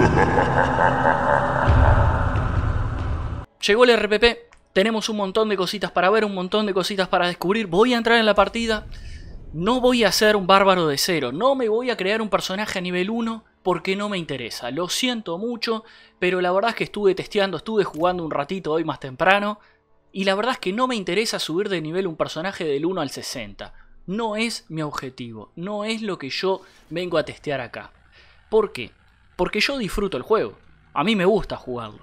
Llegó el RPP, tenemos un montón de cositas para ver, un montón de cositas para descubrir. Voy a entrar en la partida. No voy a ser un bárbaro de cero, no me voy a crear un personaje a nivel 1 porque no me interesa. Lo siento mucho, pero la verdad es que estuve testeando, estuve jugando un ratito hoy más temprano y la verdad es que no me interesa subir de nivel un personaje del 1 al 60. No es mi objetivo, no es lo que yo vengo a testear acá. ¿Por qué? porque yo disfruto el juego. A mí me gusta jugarlo.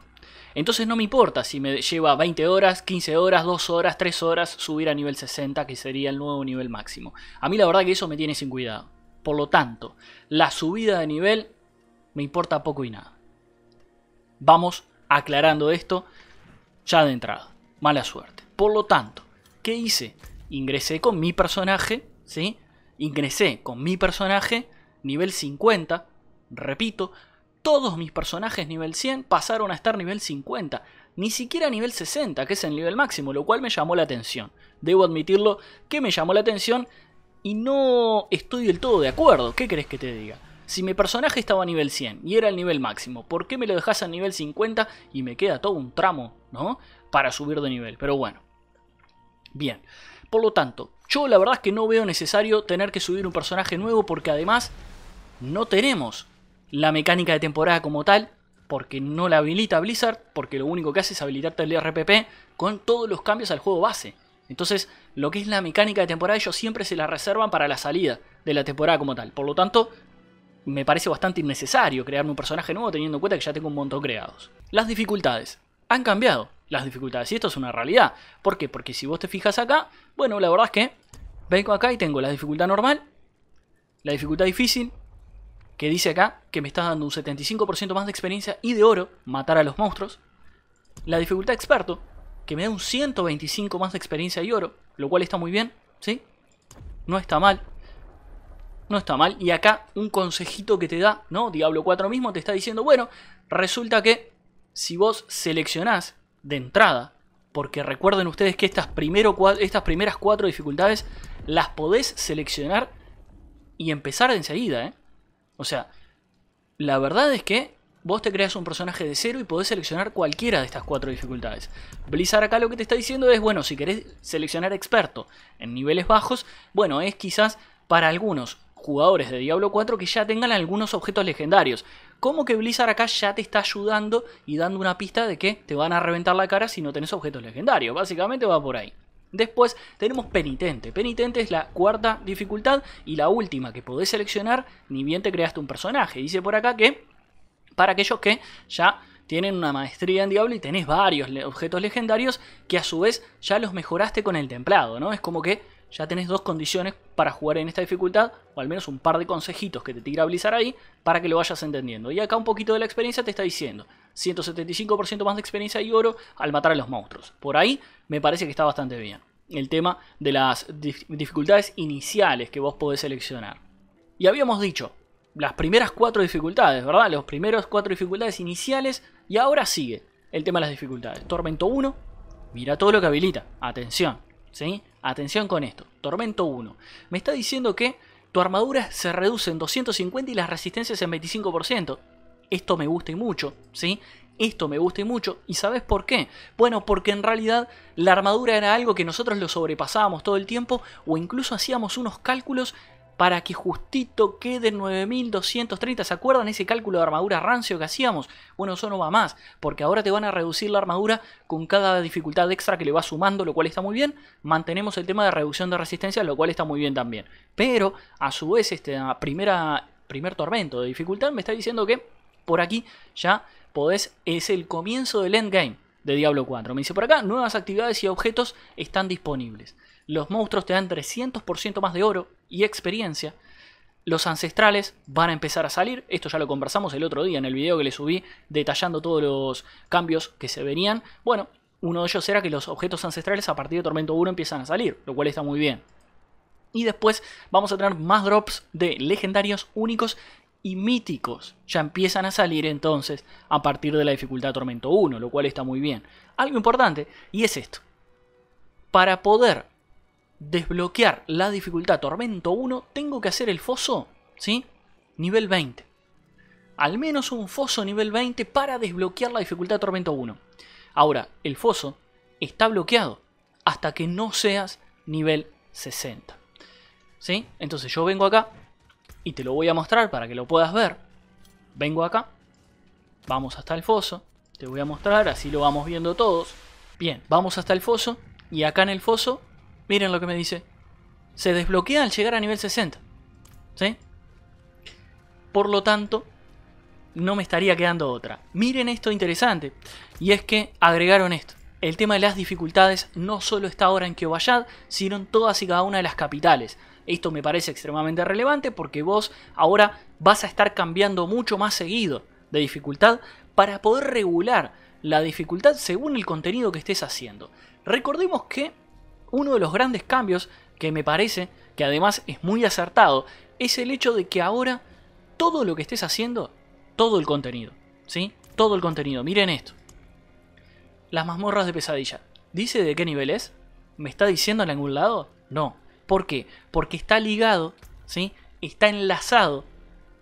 Entonces no me importa si me lleva 20 horas, 15 horas, 2 horas, 3 horas subir a nivel 60, que sería el nuevo nivel máximo. A mí la verdad que eso me tiene sin cuidado. Por lo tanto, la subida de nivel me importa poco y nada. Vamos aclarando esto ya de entrada. Mala suerte. Por lo tanto, ¿qué hice? Ingresé con mi personaje, ¿sí? Ingresé con mi personaje nivel 50, repito, todos mis personajes nivel 100 pasaron a estar nivel 50, ni siquiera nivel 60, que es el nivel máximo, lo cual me llamó la atención. Debo admitirlo que me llamó la atención y no estoy del todo de acuerdo. ¿Qué crees que te diga? Si mi personaje estaba a nivel 100 y era el nivel máximo, ¿por qué me lo dejas a nivel 50 y me queda todo un tramo, ¿no? Para subir de nivel, pero bueno. Bien, por lo tanto, yo la verdad es que no veo necesario tener que subir un personaje nuevo porque además no tenemos la mecánica de temporada como tal, porque no la habilita Blizzard, porque lo único que hace es habilitarte el RPP con todos los cambios al juego base. Entonces, lo que es la mecánica de temporada, ellos siempre se la reservan para la salida de la temporada como tal. Por lo tanto, me parece bastante innecesario crearme un personaje nuevo teniendo en cuenta que ya tengo un montón creados. Las dificultades. Han cambiado las dificultades y esto es una realidad. ¿Por qué? Porque si vos te fijas acá, bueno, la verdad es que vengo acá y tengo la dificultad normal, la dificultad difícil, que dice acá que me está dando un 75% más de experiencia y de oro, matar a los monstruos. La dificultad experto, que me da un 125 más de experiencia y oro, lo cual está muy bien, ¿sí? No está mal. No está mal. Y acá un consejito que te da, ¿no? Diablo 4 mismo te está diciendo, bueno, resulta que si vos seleccionás de entrada, porque recuerden ustedes que estas, estas primeras cuatro dificultades las podés seleccionar y empezar enseguida, ¿eh? O sea, la verdad es que vos te creas un personaje de cero y podés seleccionar cualquiera de estas cuatro dificultades. Blizzard acá lo que te está diciendo es, bueno, si querés seleccionar experto en niveles bajos, bueno, es quizás para algunos jugadores de Diablo 4 que ya tengan algunos objetos legendarios. ¿Cómo que Blizzard acá ya te está ayudando y dando una pista de que te van a reventar la cara si no tenés objetos legendarios. Básicamente va por ahí. Después tenemos penitente. Penitente es la cuarta dificultad y la última que podés seleccionar ni bien te creaste un personaje. Dice por acá que para aquellos que ya tienen una maestría en Diablo y tenés varios objetos legendarios que a su vez ya los mejoraste con el templado, ¿no? Es como que ya tenés dos condiciones para jugar en esta dificultad, o al menos un par de consejitos que te tira Blizzard ahí, para que lo vayas entendiendo. Y acá un poquito de la experiencia te está diciendo, 175% más de experiencia y oro al matar a los monstruos. Por ahí me parece que está bastante bien. El tema de las dificultades iniciales que vos podés seleccionar. Y habíamos dicho, las primeras cuatro dificultades, ¿verdad? Los primeros cuatro dificultades iniciales, y ahora sigue el tema de las dificultades. Tormento 1, mira todo lo que habilita, atención, ¿sí? Atención con esto. Tormento 1. Me está diciendo que tu armadura se reduce en 250 y las resistencias en 25%. Esto me gusta y mucho, ¿sí? Esto me gusta y mucho. ¿Y sabes por qué? Bueno, porque en realidad la armadura era algo que nosotros lo sobrepasábamos todo el tiempo o incluso hacíamos unos cálculos para que justito quede 9230. ¿Se acuerdan ese cálculo de armadura rancio que hacíamos? Bueno, eso no va más, porque ahora te van a reducir la armadura con cada dificultad extra que le vas sumando, lo cual está muy bien. Mantenemos el tema de reducción de resistencia, lo cual está muy bien también. Pero, a su vez, este primera, primer tormento de dificultad me está diciendo que por aquí ya podés, es el comienzo del endgame de Diablo 4. Me dice por acá, nuevas actividades y objetos están disponibles. Los monstruos te dan 300% más de oro y experiencia. Los ancestrales van a empezar a salir. Esto ya lo conversamos el otro día en el video que le subí detallando todos los cambios que se venían. Bueno, uno de ellos era que los objetos ancestrales a partir de Tormento 1 empiezan a salir, lo cual está muy bien. Y después vamos a tener más drops de legendarios únicos y míticos. Ya empiezan a salir entonces a partir de la dificultad Tormento 1, lo cual está muy bien. Algo importante, y es esto. Para poder desbloquear la dificultad Tormento 1, tengo que hacer el foso, ¿sí? Nivel 20. Al menos un foso nivel 20 para desbloquear la dificultad Tormento 1. Ahora, el foso está bloqueado hasta que no seas nivel 60. ¿Sí? Entonces yo vengo acá y te lo voy a mostrar para que lo puedas ver. Vengo acá, vamos hasta el foso, te voy a mostrar, así lo vamos viendo todos. Bien, vamos hasta el foso y acá en el foso Miren lo que me dice. Se desbloquea al llegar a nivel 60. ¿Sí? Por lo tanto, no me estaría quedando otra. Miren esto interesante. Y es que agregaron esto. El tema de las dificultades no solo está ahora en Kyobayad. sino en todas y cada una de las capitales. Esto me parece extremadamente relevante porque vos ahora vas a estar cambiando mucho más seguido de dificultad para poder regular la dificultad según el contenido que estés haciendo. Recordemos que uno de los grandes cambios que me parece que además es muy acertado es el hecho de que ahora todo lo que estés haciendo, todo el contenido, ¿sí? Todo el contenido. Miren esto. Las mazmorras de pesadilla. ¿Dice de qué nivel es? ¿Me está diciendo en algún lado? No. ¿Por qué? Porque está ligado, ¿sí? Está enlazado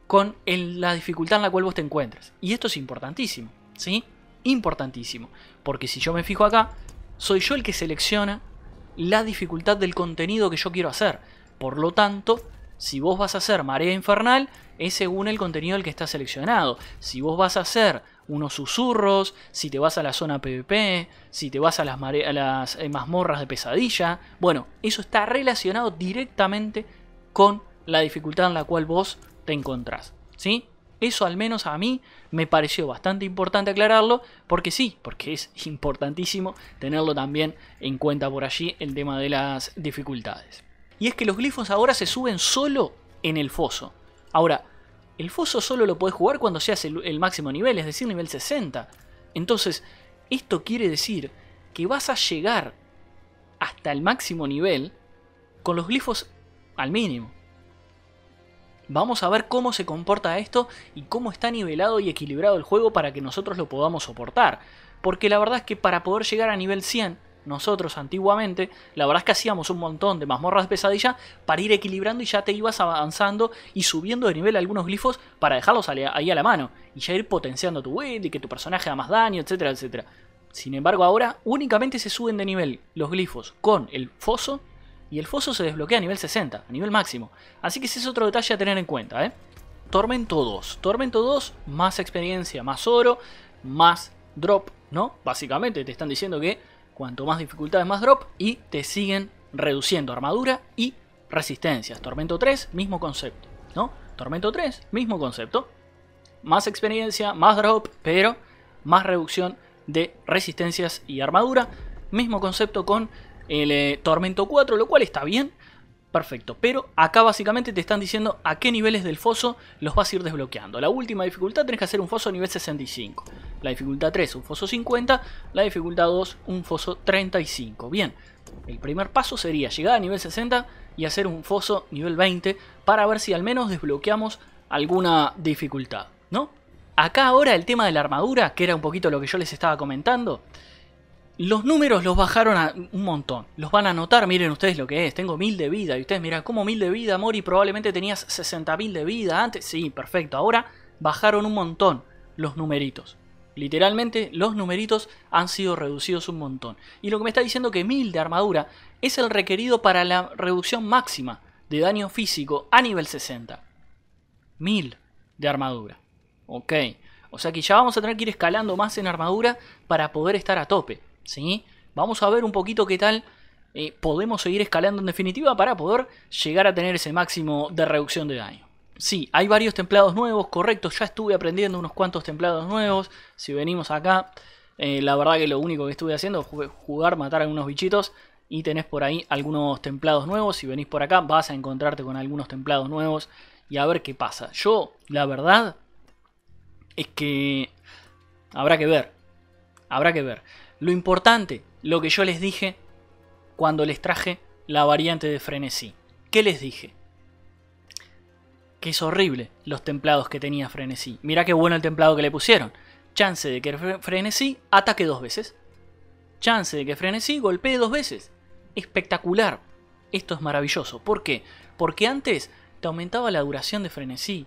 con la dificultad en la cual vos te encuentras. Y esto es importantísimo, ¿sí? Importantísimo. Porque si yo me fijo acá, soy yo el que selecciona la dificultad del contenido que yo quiero hacer. Por lo tanto, si vos vas a hacer marea infernal, es según el contenido el que está seleccionado. Si vos vas a hacer unos susurros, si te vas a la zona PvP, si te vas a las, eh, mazmorras de pesadilla, bueno, eso está relacionado directamente con la dificultad en la cual vos te encontrás. ¿Sí? Eso al menos a mí me pareció bastante importante aclararlo, porque sí, porque es importantísimo tenerlo también en cuenta por allí el tema de las dificultades. Y es que los glifos ahora se suben solo en el foso. Ahora, el foso solo lo puedes jugar cuando seas hace el máximo nivel, es decir, nivel 60. Entonces, esto quiere decir que vas a llegar hasta el máximo nivel con los glifos al mínimo. Vamos a ver cómo se comporta esto y cómo está nivelado y equilibrado el juego para que nosotros lo podamos soportar. Porque la verdad es que para poder llegar a nivel 100, nosotros antiguamente, la verdad es que hacíamos un montón de mazmorras pesadilla para ir equilibrando y ya te ibas avanzando y subiendo de nivel algunos glifos para dejarlos ahí a la mano y ya ir potenciando tu build y que tu personaje da más daño, etcétera, etcétera. Sin embargo, ahora únicamente se suben de nivel los glifos con el foso y el foso se desbloquea a nivel 60, a nivel máximo. Así que ese es otro detalle a tener en cuenta, ¿eh? Tormento 2. Tormento 2, más experiencia, más oro, más drop, ¿no? Básicamente te están diciendo que cuanto más dificultades, más drop y te siguen reduciendo armadura y resistencias. Tormento 3, mismo concepto, ¿no? Tormento 3, mismo concepto. Más experiencia, más drop, pero más reducción de resistencias y armadura. Mismo concepto con el eh, Tormento 4, lo cual está bien, perfecto. Pero acá básicamente te están diciendo a qué niveles del foso los vas a ir desbloqueando. La última dificultad tenés que hacer un foso nivel 65. La dificultad 3, un foso 50. La dificultad 2, un foso 35. Bien, el primer paso sería llegar a nivel 60 y hacer un foso nivel 20 para ver si al menos desbloqueamos alguna dificultad, ¿no? Acá ahora el tema de la armadura, que era un poquito lo que yo les estaba comentando. Los números los bajaron a un montón. Los van a notar, miren ustedes lo que es. Tengo mil de vida. Y ustedes miran, ¿cómo mil de vida, Mori? Probablemente tenías 60.000 de vida antes. Sí, perfecto. Ahora bajaron un montón los numeritos. Literalmente, los numeritos han sido reducidos un montón. Y lo que me está diciendo que mil de armadura es el requerido para la reducción máxima de daño físico a nivel 60. Mil de armadura. Ok. O sea que ya vamos a tener que ir escalando más en armadura para poder estar a tope. ¿sí? Vamos a ver un poquito qué tal eh, podemos seguir escalando en definitiva para poder llegar a tener ese máximo de reducción de daño. Sí, hay varios templados nuevos, correcto, ya estuve aprendiendo unos cuantos templados nuevos. Si venimos acá, eh, la verdad que lo único que estuve haciendo fue jugar, matar a algunos bichitos. Y tenés por ahí algunos templados nuevos. Si venís por acá vas a encontrarte con algunos templados nuevos y a ver qué pasa. Yo, la verdad, es que habrá que ver. Habrá que ver. Lo importante, lo que yo les dije cuando les traje la variante de frenesí. ¿Qué les dije? Que es horrible los templados que tenía frenesí. Mirá qué bueno el templado que le pusieron. Chance de que frenesí ataque dos veces. Chance de que frenesí golpee dos veces. Espectacular. Esto es maravilloso. ¿Por qué? Porque antes te aumentaba la duración de frenesí.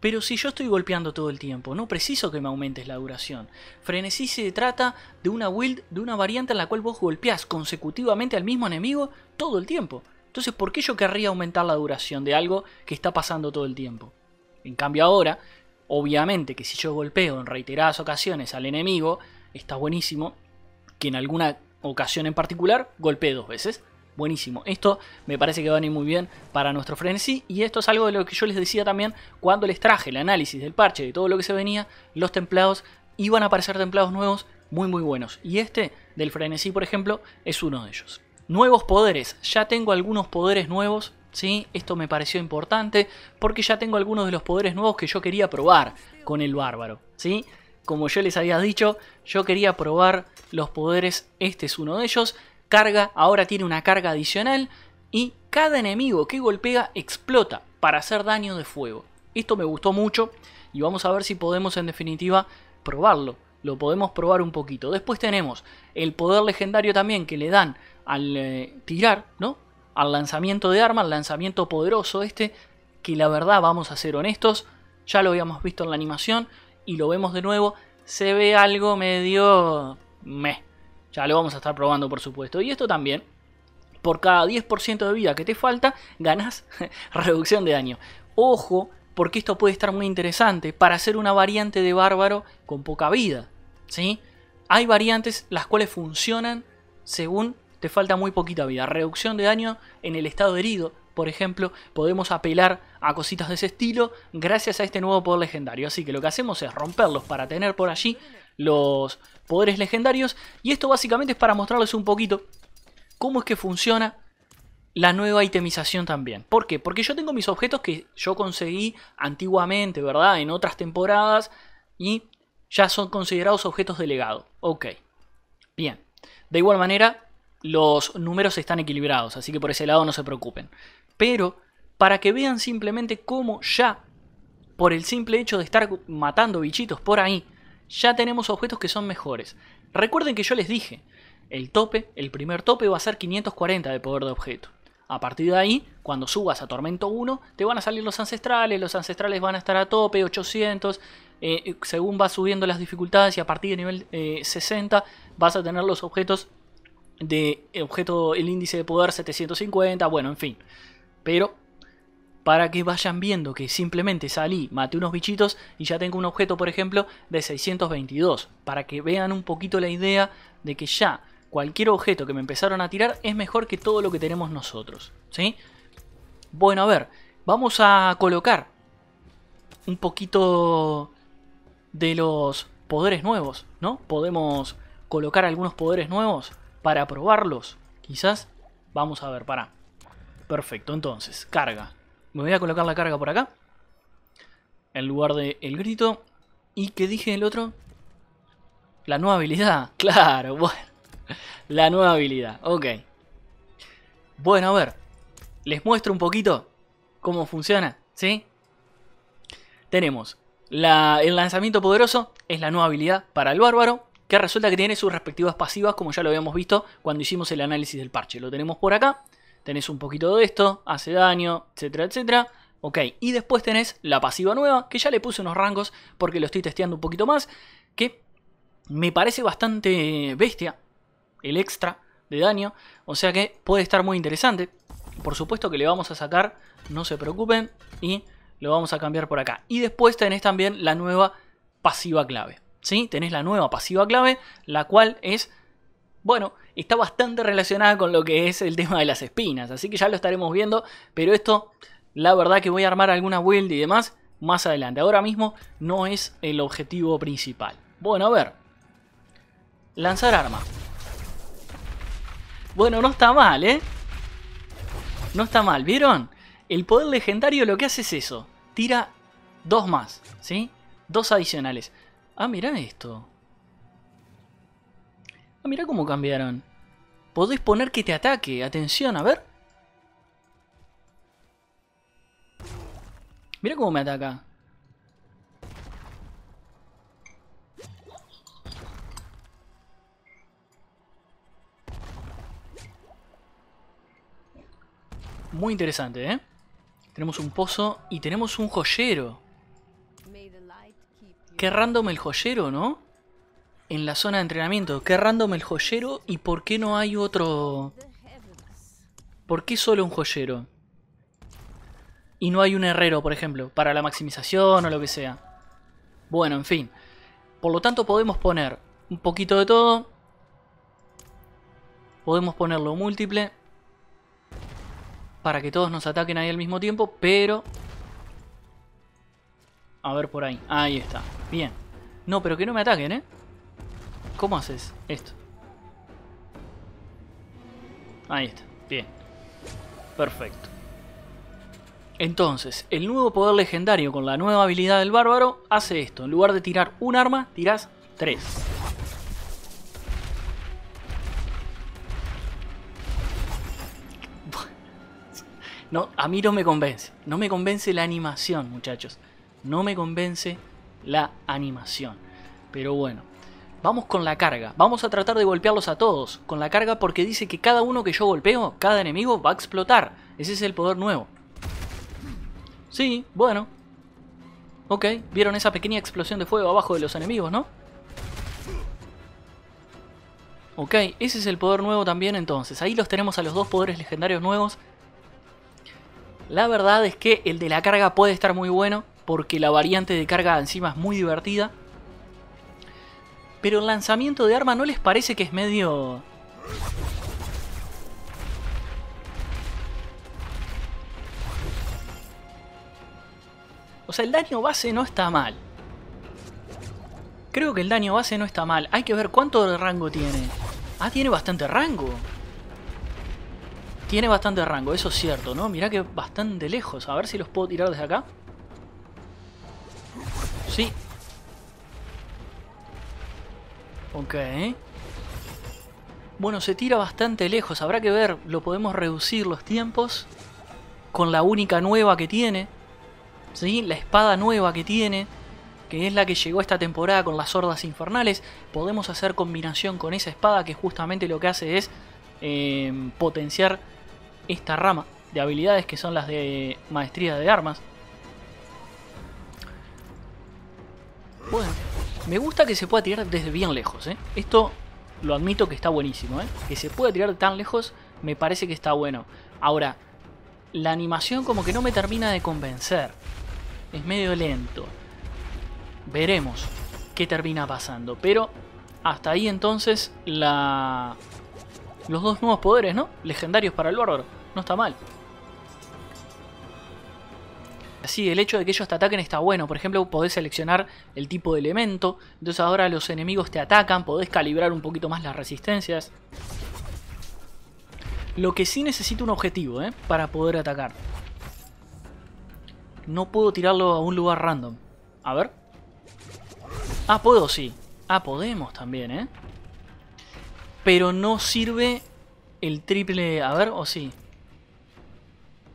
Pero si yo estoy golpeando todo el tiempo, no preciso que me aumentes la duración. Frenesí se trata de una build, de una variante en la cual vos golpeás consecutivamente al mismo enemigo todo el tiempo. Entonces, ¿por qué yo querría aumentar la duración de algo que está pasando todo el tiempo? En cambio ahora, obviamente que si yo golpeo en reiteradas ocasiones al enemigo, está buenísimo que en alguna ocasión en particular golpeé dos veces buenísimo. Esto me parece que va a venir muy bien para nuestro frenesí y esto es algo de lo que yo les decía también cuando les traje el análisis del parche de todo lo que se venía, los templados, iban a aparecer templados nuevos muy muy buenos y este del frenesí por ejemplo es uno de ellos. Nuevos poderes, ya tengo algunos poderes nuevos ¿sí? Esto me pareció importante porque ya tengo algunos de los poderes nuevos que yo quería probar con el bárbaro, ¿sí? Como yo les había dicho, yo quería probar los poderes, este es uno de ellos carga, ahora tiene una carga adicional y cada enemigo que golpea explota para hacer daño de fuego. Esto me gustó mucho y vamos a ver si podemos en definitiva probarlo. Lo podemos probar un poquito. Después tenemos el poder legendario también que le dan al eh, tirar, ¿no? Al lanzamiento de arma, al lanzamiento poderoso este, que la verdad vamos a ser honestos, ya lo habíamos visto en la animación y lo vemos de nuevo, se ve algo medio... meh ya lo vamos a estar probando, por supuesto. Y esto también, por cada 10% de vida que te falta, ganas reducción de daño. Ojo, porque esto puede estar muy interesante para hacer una variante de bárbaro con poca vida. ¿sí? Hay variantes las cuales funcionan según te falta muy poquita vida. Reducción de daño en el estado herido, por ejemplo, podemos apelar a cositas de ese estilo gracias a este nuevo poder legendario. Así que lo que hacemos es romperlos para tener por allí los poderes legendarios. Y esto básicamente es para mostrarles un poquito cómo es que funciona la nueva itemización también. ¿Por qué? Porque yo tengo mis objetos que yo conseguí antiguamente, ¿verdad? En otras temporadas y ya son considerados objetos de legado. Ok. Bien. De igual manera, los números están equilibrados, así que por ese lado no se preocupen. Pero para que vean simplemente cómo ya, por el simple hecho de estar matando bichitos por ahí, ya tenemos objetos que son mejores. Recuerden que yo les dije, el tope, el primer tope va a ser 540 de poder de objeto. A partir de ahí, cuando subas a Tormento 1, te van a salir los ancestrales, los ancestrales van a estar a tope, 800, eh, eh, según vas subiendo las dificultades y a partir de nivel 60 eh, vas a tener los objetos de objeto, el índice de poder 750, bueno, en fin. Pero para que vayan viendo que simplemente salí, maté unos bichitos y ya tengo un objeto, por ejemplo, de 622. Para que vean un poquito la idea de que ya cualquier objeto que me empezaron a tirar es mejor que todo lo que tenemos nosotros. ¿Sí? Bueno, a ver, vamos a colocar un poquito de los poderes nuevos, ¿no? Podemos colocar algunos poderes nuevos para probarlos, quizás. Vamos a ver, para. Perfecto, entonces, carga. Me voy a colocar la carga por acá. En lugar del el grito. ¿Y qué dije el otro? La nueva habilidad. Claro, bueno. La nueva habilidad, ok. Bueno, a ver. Les muestro un poquito cómo funciona, ¿sí? Tenemos el lanzamiento poderoso, es la nueva habilidad para el bárbaro, que resulta que tiene sus respectivas pasivas, como ya lo habíamos visto cuando hicimos el análisis del parche. Lo tenemos por acá tenés un poquito de esto, hace daño, etcétera, etcétera. Ok, y después tenés la pasiva nueva, que ya le puse unos rangos porque lo estoy testeando un poquito más, que me parece bastante bestia el extra de daño, o sea que puede estar muy interesante. Por supuesto que le vamos a sacar, no se preocupen, y lo vamos a cambiar por acá. Y después tenés también la nueva pasiva clave, ¿sí? Tenés la nueva pasiva clave, la cual es bueno, está bastante relacionada con lo que es el tema de las espinas, así que ya lo estaremos viendo, pero esto, la verdad que voy a armar alguna build y demás más adelante. Ahora mismo no es el objetivo principal. Bueno, a ver. Lanzar arma. Bueno, no está mal, ¿eh? No está mal, ¿vieron? El poder legendario lo que hace es eso. Tira dos más, ¿sí? Dos adicionales. Ah, mirá esto mira cómo cambiaron. Podés poner que te ataque. Atención, a ver. Mira cómo me ataca. Muy interesante, ¿eh? Tenemos un pozo y tenemos un joyero. Qué random el joyero, ¿no? en la zona de entrenamiento. Qué random el joyero y por qué no hay otro... ¿Por qué solo un joyero? Y no hay un herrero, por ejemplo, para la maximización o lo que sea. Bueno, en fin. Por lo tanto podemos poner un poquito de todo. Podemos ponerlo múltiple. Para que todos nos ataquen ahí al mismo tiempo, pero... A ver por ahí. Ahí está. Bien. No, pero que no me ataquen, ¿eh? ¿Cómo haces esto? Ahí está, bien. Perfecto. Entonces, el nuevo poder legendario con la nueva habilidad del bárbaro hace esto. En lugar de tirar un arma, tirás tres. No, a mí no me convence. No me convence la animación, muchachos. No me convence la animación. Pero bueno. Vamos con la carga. Vamos a tratar de golpearlos a todos. Con la carga porque dice que cada uno que yo golpeo, cada enemigo va a explotar. Ese es el poder nuevo. Sí, bueno. Ok, vieron esa pequeña explosión de fuego abajo de los enemigos, ¿no? Ok, ese es el poder nuevo también entonces. Ahí los tenemos a los dos poderes legendarios nuevos. La verdad es que el de la carga puede estar muy bueno porque la variante de carga encima es muy divertida. Pero el lanzamiento de arma no les parece que es medio... O sea, el daño base no está mal. Creo que el daño base no está mal. Hay que ver cuánto de rango tiene. Ah, tiene bastante rango. Tiene bastante rango, eso es cierto, ¿no? Mirá que bastante lejos. A ver si los puedo tirar desde acá. Ok. Bueno, se tira bastante lejos. Habrá que ver. Lo podemos reducir los tiempos. Con la única nueva que tiene. ¿Sí? La espada nueva que tiene. Que es la que llegó esta temporada con las hordas infernales. Podemos hacer combinación con esa espada. Que justamente lo que hace es eh, potenciar esta rama de habilidades que son las de maestría de armas. Bueno. Me gusta que se pueda tirar desde bien lejos, ¿eh? Esto lo admito que está buenísimo, ¿eh? Que se pueda tirar tan lejos me parece que está bueno. Ahora, la animación como que no me termina de convencer. Es medio lento. Veremos qué termina pasando. Pero hasta ahí entonces la... Los dos nuevos poderes, ¿no? Legendarios para el bárbaro. No está mal. Sí, el hecho de que ellos te ataquen está bueno. Por ejemplo, podés seleccionar el tipo de elemento. Entonces ahora los enemigos te atacan, podés calibrar un poquito más las resistencias. Lo que sí necesito un objetivo, ¿eh? Para poder atacar. No puedo tirarlo a un lugar random. A ver. Ah, puedo, sí. Ah, podemos también, ¿eh? Pero no sirve el triple... A ver, o sí.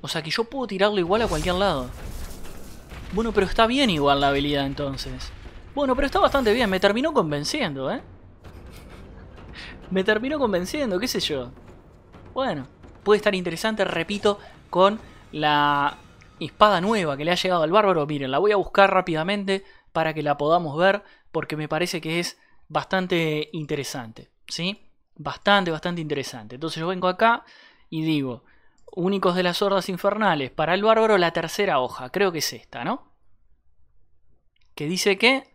O sea que yo puedo tirarlo igual a cualquier lado. Bueno, pero está bien igual la habilidad entonces. Bueno, pero está bastante bien. Me terminó convenciendo, ¿eh? Me terminó convenciendo, qué sé yo. Bueno, puede estar interesante, repito, con la espada nueva que le ha llegado al bárbaro. Miren, la voy a buscar rápidamente para que la podamos ver porque me parece que es bastante interesante, ¿sí? Bastante, bastante interesante. Entonces yo vengo acá y digo, únicos de las hordas infernales. Para el bárbaro la tercera hoja, creo que es esta, ¿no? Que dice que...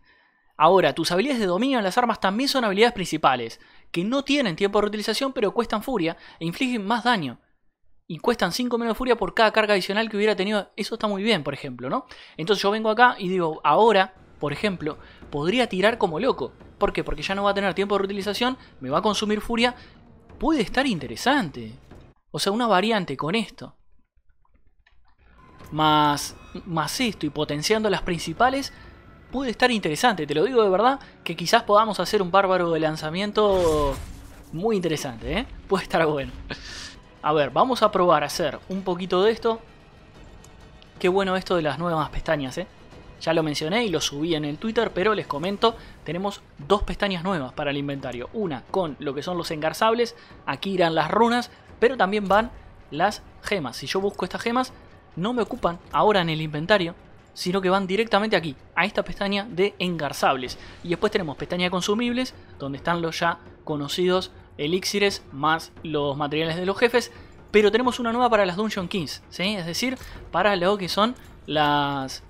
Ahora, tus habilidades de dominio en las armas también son habilidades principales, que no tienen tiempo de reutilización pero cuestan furia e infligen más daño. Y cuestan 5 menos furia por cada carga adicional que hubiera tenido. Eso está muy bien, por ejemplo, ¿no? Entonces yo vengo acá y digo, ahora, por ejemplo, podría tirar como loco. ¿Por qué? Porque ya no va a tener tiempo de reutilización, me va a consumir furia. Puede estar interesante. O sea, una variante con esto. Más, más esto y potenciando las principales puede estar interesante. Te lo digo de verdad que quizás podamos hacer un bárbaro de lanzamiento muy interesante. ¿eh? Puede estar bueno. A ver, vamos a probar a hacer un poquito de esto. Qué bueno esto de las nuevas pestañas, ¿eh? Ya lo mencioné y lo subí en el Twitter, pero les comento, tenemos dos pestañas nuevas para el inventario. Una con lo que son los engarzables, aquí irán las runas pero también van las gemas. Si yo busco estas gemas, no me ocupan ahora en el inventario, sino que van directamente aquí, a esta pestaña de engarzables. Y después tenemos pestaña de consumibles, donde están los ya conocidos elixires más los materiales de los jefes. Pero tenemos una nueva para las Dungeon Kings, es decir, para lo que son las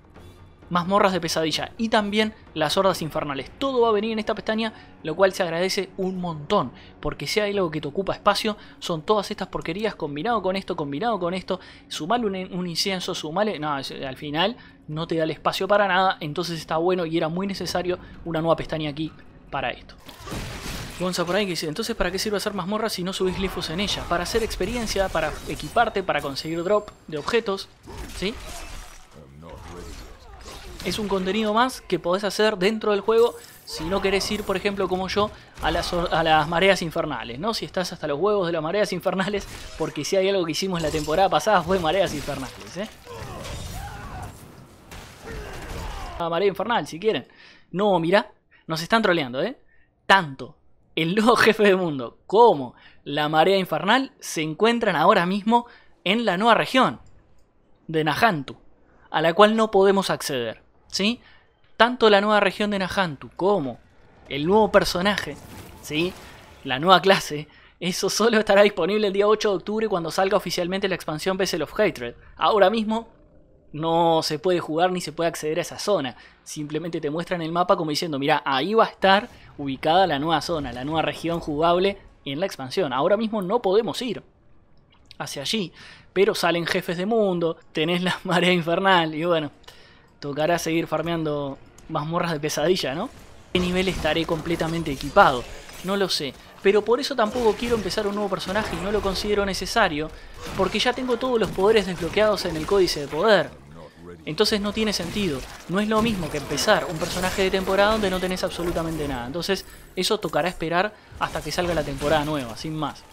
mazmorras de pesadilla y también las hordas infernales. Todo va a venir en esta pestaña, lo cual se agradece un montón, porque si hay algo que te ocupa espacio, son todas estas porquerías combinado con esto, combinado con esto, sumale un, incienso, sumale... No, al final no te da el espacio para nada, entonces está bueno y era muy necesario una nueva pestaña aquí para esto. Gonza por ahí que dice, entonces ¿para qué sirve hacer mazmorras si no subís glifos en ella? Para hacer experiencia, para equiparte, para conseguir drop de objetos, ¿sí? es un contenido más que podés hacer dentro del juego si no querés ir, por ejemplo, como yo, a las, a las mareas infernales, ¿no? Si estás hasta los huevos de las mareas infernales, porque si hay algo que hicimos la temporada pasada fue mareas infernales, ¿eh? A ah, marea infernal, si quieren. No, mira, nos están troleando, ¿eh? Tanto el nuevo jefe de mundo como la marea infernal se encuentran ahora mismo en la nueva región de Nahantu, a la cual no podemos acceder. ¿sí? Tanto la nueva región de Nahantu como el nuevo personaje, ¿sí? La nueva clase, eso solo estará disponible el día 8 de octubre cuando salga oficialmente la expansión Vessel of Hatred. Ahora mismo no se puede jugar ni se puede acceder a esa zona. Simplemente te muestran el mapa como diciendo, mira, ahí va a estar ubicada la nueva zona, la nueva región jugable en la expansión. Ahora mismo no podemos ir hacia allí, pero salen jefes de mundo, tenés la marea infernal y bueno, Tocará seguir farmeando mazmorras de pesadilla, ¿no? ¿Qué nivel estaré completamente equipado? No lo sé. Pero por eso tampoco quiero empezar un nuevo personaje y no lo considero necesario, porque ya tengo todos los poderes desbloqueados en el códice de poder. Entonces no tiene sentido. No es lo mismo que empezar un personaje de temporada donde no tenés absolutamente nada. Entonces eso tocará esperar hasta que salga la temporada nueva, sin más.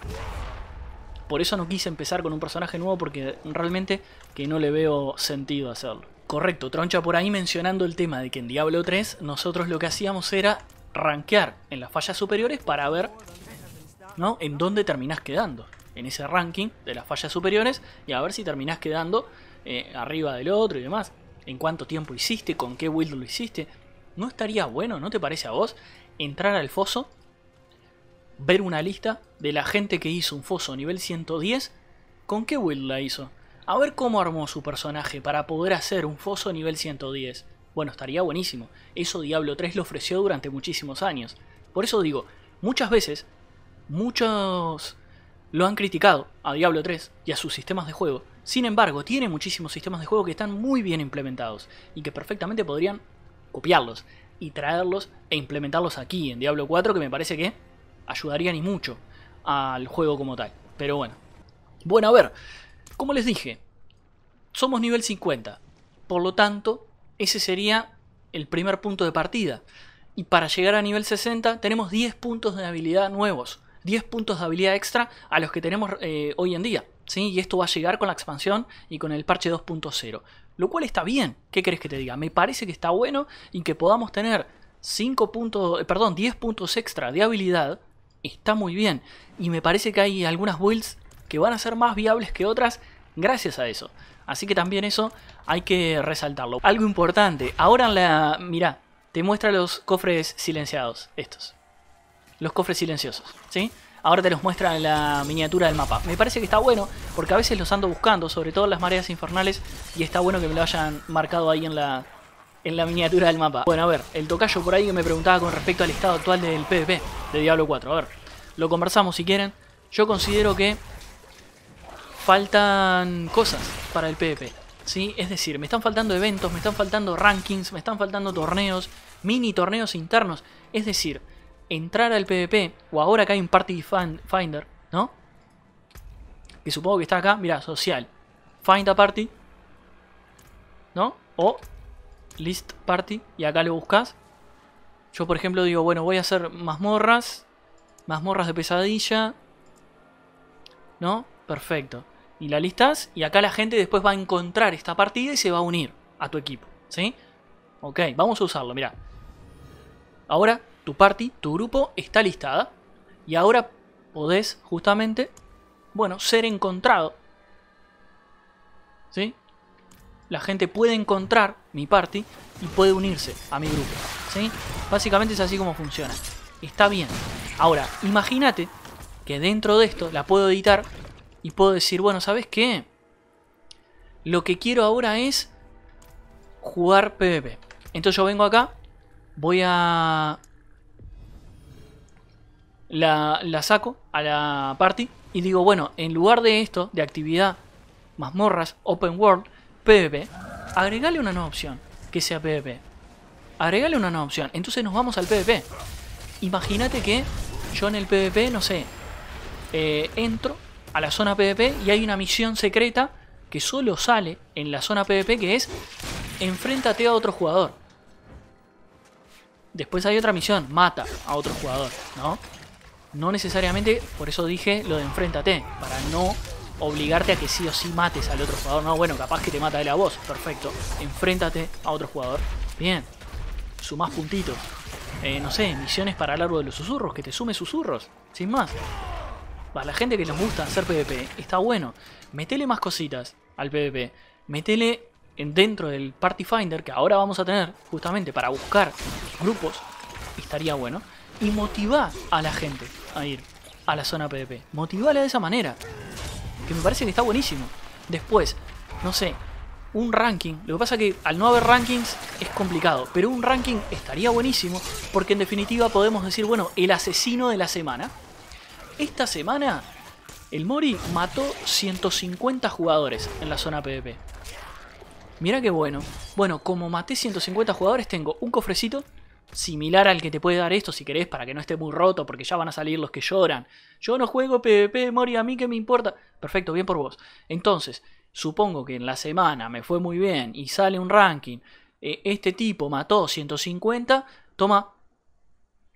Por eso no quise empezar con un personaje nuevo porque realmente que no le veo sentido hacerlo. Correcto, Troncha por ahí mencionando el tema de que en Diablo 3 nosotros lo que hacíamos era rankear en las fallas superiores para ver ¿no? en dónde terminás quedando, en ese ranking de las fallas superiores y a ver si terminás quedando eh, arriba del otro y demás, en cuánto tiempo hiciste, con qué build lo hiciste. ¿No estaría bueno, no te parece a vos, entrar al foso, ver una lista de la gente que hizo un foso nivel 110, con qué build la hizo? A ver cómo armó su personaje para poder hacer un foso nivel 110. Bueno, estaría buenísimo. Eso Diablo 3 lo ofreció durante muchísimos años. Por eso digo, muchas veces, muchos lo han criticado a Diablo 3 y a sus sistemas de juego. Sin embargo, tiene muchísimos sistemas de juego que están muy bien implementados y que perfectamente podrían copiarlos y traerlos e implementarlos aquí en Diablo 4 que me parece que ayudaría ni mucho al juego como tal. Pero bueno. Bueno, a ver, como les dije, somos nivel 50. Por lo tanto, ese sería el primer punto de partida. Y para llegar a nivel 60 tenemos 10 puntos de habilidad nuevos. 10 puntos de habilidad extra a los que tenemos eh, hoy en día. ¿sí? Y esto va a llegar con la expansión y con el parche 2.0. Lo cual está bien. ¿Qué crees que te diga? Me parece que está bueno y que podamos tener 5 puntos, eh, perdón, 10 puntos extra de habilidad. Está muy bien. Y me parece que hay algunas builds que van a ser más viables que otras gracias a eso. Así que también eso hay que resaltarlo. Algo importante, ahora en la... Mirá, te muestra los cofres silenciados, estos. Los cofres silenciosos, ¿sí? Ahora te los muestra en la miniatura del mapa. Me parece que está bueno, porque a veces los ando buscando, sobre todo en las mareas infernales, y está bueno que me lo hayan marcado ahí en la, en la miniatura del mapa. Bueno, a ver, el tocayo por ahí que me preguntaba con respecto al estado actual del PvP de Diablo 4. A ver, lo conversamos si quieren. Yo considero que faltan cosas para el PvP. ¿sí? Es decir, me están faltando eventos, me están faltando rankings, me están faltando torneos, mini torneos internos. Es decir, entrar al PvP, o ahora acá hay un Party Finder, ¿no? Que supongo que está acá, mira, social. Find a party, ¿no? O list party, y acá lo buscas. Yo, por ejemplo, digo, bueno, voy a hacer mazmorras, mazmorras de pesadilla, ¿no? Perfecto y la listas y acá la gente después va a encontrar esta partida y se va a unir a tu equipo, ¿sí? Ok, vamos a usarlo, mira Ahora tu party, tu grupo está listada y ahora podés justamente, bueno, ser encontrado. ¿Sí? La gente puede encontrar mi party y puede unirse a mi grupo, ¿sí? Básicamente es así como funciona. Está bien. Ahora, imagínate que dentro de esto la puedo editar y puedo decir, bueno, ¿sabes qué? Lo que quiero ahora es jugar PvP. Entonces yo vengo acá, voy a... La, saco a la party y digo, bueno, en lugar de esto, de actividad, mazmorras, open world, PvP, agregale una nueva opción, que sea PvP. Agregale una nueva opción. Entonces nos vamos al PvP. Imagínate que yo en el PvP, no sé, eh, entro a la zona PvP y hay una misión secreta que solo sale en la zona PvP que es enfréntate a otro jugador. Después hay otra misión, mata a otro jugador, ¿no? No necesariamente, por eso dije lo de enfréntate, para no obligarte a que sí o sí mates al otro jugador. No, bueno, capaz que te mata de la voz perfecto. Enfréntate a otro jugador. Bien, sumás puntitos. Eh, no sé, misiones para el árbol de los susurros, que te sume susurros, sin más. Para la gente que les gusta hacer PvP, está bueno. Metele más cositas al PvP. Metele dentro del Party Finder, que ahora vamos a tener justamente para buscar grupos, estaría bueno. Y motivar a la gente a ir a la zona PvP. Motivarla de esa manera. Que me parece que está buenísimo. Después, no sé, un ranking. Lo que pasa que al no haber rankings es complicado, pero un ranking estaría buenísimo porque en definitiva podemos decir, bueno, el asesino de la semana esta semana el Mori mató 150 jugadores en la zona PvP. Mira qué bueno. Bueno, como maté 150 jugadores, tengo un cofrecito similar al que te puede dar esto si querés, para que no esté muy roto, porque ya van a salir los que lloran. Yo no juego PvP, Mori, a mí que me importa. Perfecto, bien por vos. Entonces, supongo que en la semana me fue muy bien y sale un ranking. Eh, este tipo mató 150, toma,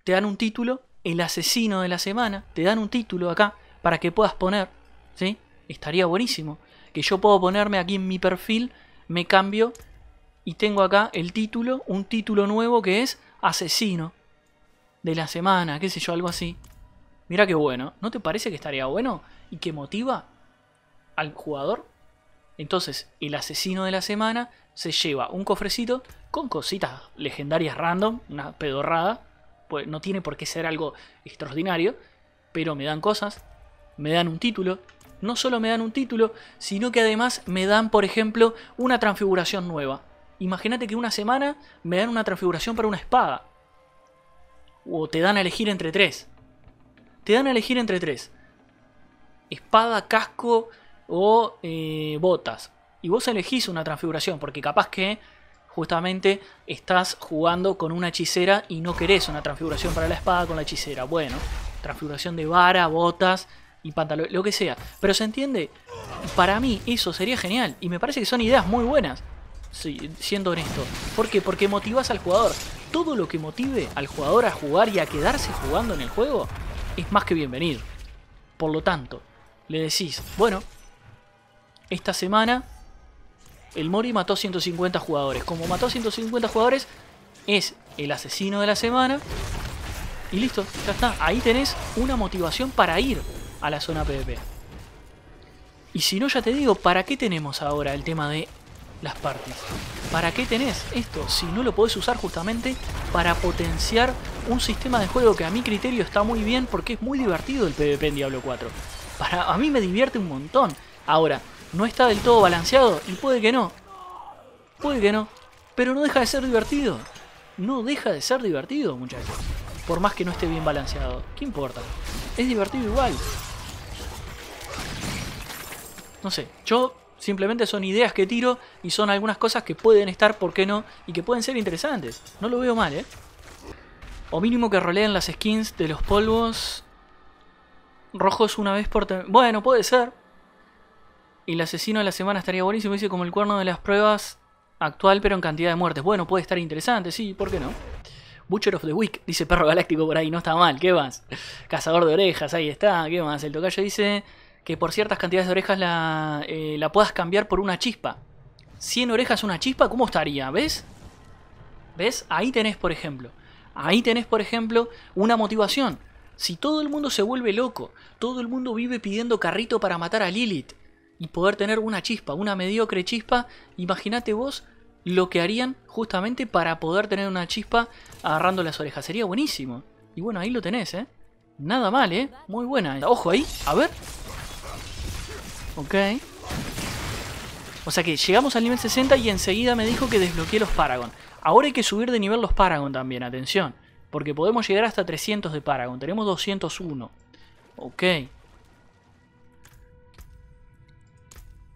te dan un título el asesino de la semana, te dan un título acá para que puedas poner, ¿sí? Estaría buenísimo. Que yo puedo ponerme aquí en mi perfil, me cambio y tengo acá el título, un título nuevo que es asesino de la semana, qué sé yo, algo así. Mira qué bueno, ¿no te parece que estaría bueno y que motiva al jugador? Entonces, el asesino de la semana se lleva un cofrecito con cositas legendarias random, una pedorrada, pues, no tiene por qué ser algo extraordinario, pero me dan cosas, me dan un título, no solo me dan un título, sino que además me dan, por ejemplo, una transfiguración nueva. Imagínate que una semana me dan una transfiguración para una espada. O te dan a elegir entre tres. Te dan a elegir entre tres. Espada, casco o eh, botas. Y vos elegís una transfiguración, porque capaz que justamente estás jugando con una hechicera y no querés una transfiguración para la espada con la hechicera. Bueno, transfiguración de vara, botas y pantalones, lo que sea. Pero se entiende, para mí eso sería genial y me parece que son ideas muy buenas. Sí, siendo honesto. ¿Por qué? Porque motivas al jugador. Todo lo que motive al jugador a jugar y a quedarse jugando en el juego es más que bienvenido. Por lo tanto, le decís, bueno, esta semana el Mori mató 150 jugadores. Como mató 150 jugadores, es el asesino de la semana. Y listo, ya está. Ahí tenés una motivación para ir a la zona PvP. Y si no, ya te digo, ¿para qué tenemos ahora el tema de las partes ¿Para qué tenés esto si no lo podés usar justamente para potenciar un sistema de juego que a mi criterio está muy bien porque es muy divertido el PvP en Diablo 4? Para, a mí me divierte un montón. Ahora, no está del todo balanceado y puede que no. Puede que no. Pero no deja de ser divertido. No deja de ser divertido, muchachos. Por más que no esté bien balanceado. ¿Qué importa? Es divertido igual. No sé, yo simplemente son ideas que tiro y son algunas cosas que pueden estar, ¿por qué no? Y que pueden ser interesantes. No lo veo mal, ¿eh? O mínimo que roleen las skins de los polvos rojos una vez por... Bueno, puede ser, y el asesino de la semana estaría buenísimo. Dice como el cuerno de las pruebas actual, pero en cantidad de muertes. Bueno, puede estar interesante, sí, ¿por qué no? Butcher of the Week, dice Perro Galáctico por ahí, no está mal, ¿qué más? Cazador de orejas, ahí está, ¿qué más? El tocayo dice que por ciertas cantidades de orejas la, eh, la puedas cambiar por una chispa. 100 orejas una chispa, ¿cómo estaría? ¿Ves? ¿Ves? Ahí tenés, por ejemplo. Ahí tenés, por ejemplo, una motivación. Si todo el mundo se vuelve loco, todo el mundo vive pidiendo carrito para matar a Lilith, y poder tener una chispa, una mediocre chispa. Imagínate vos lo que harían justamente para poder tener una chispa agarrando las orejas. Sería buenísimo. Y bueno, ahí lo tenés, ¿eh? Nada mal, ¿eh? Muy buena. Ojo ahí, a ver. Ok. O sea que llegamos al nivel 60 y enseguida me dijo que desbloqueé los Paragon. Ahora hay que subir de nivel los Paragon también, atención. Porque podemos llegar hasta 300 de Paragon. Tenemos 201. Ok.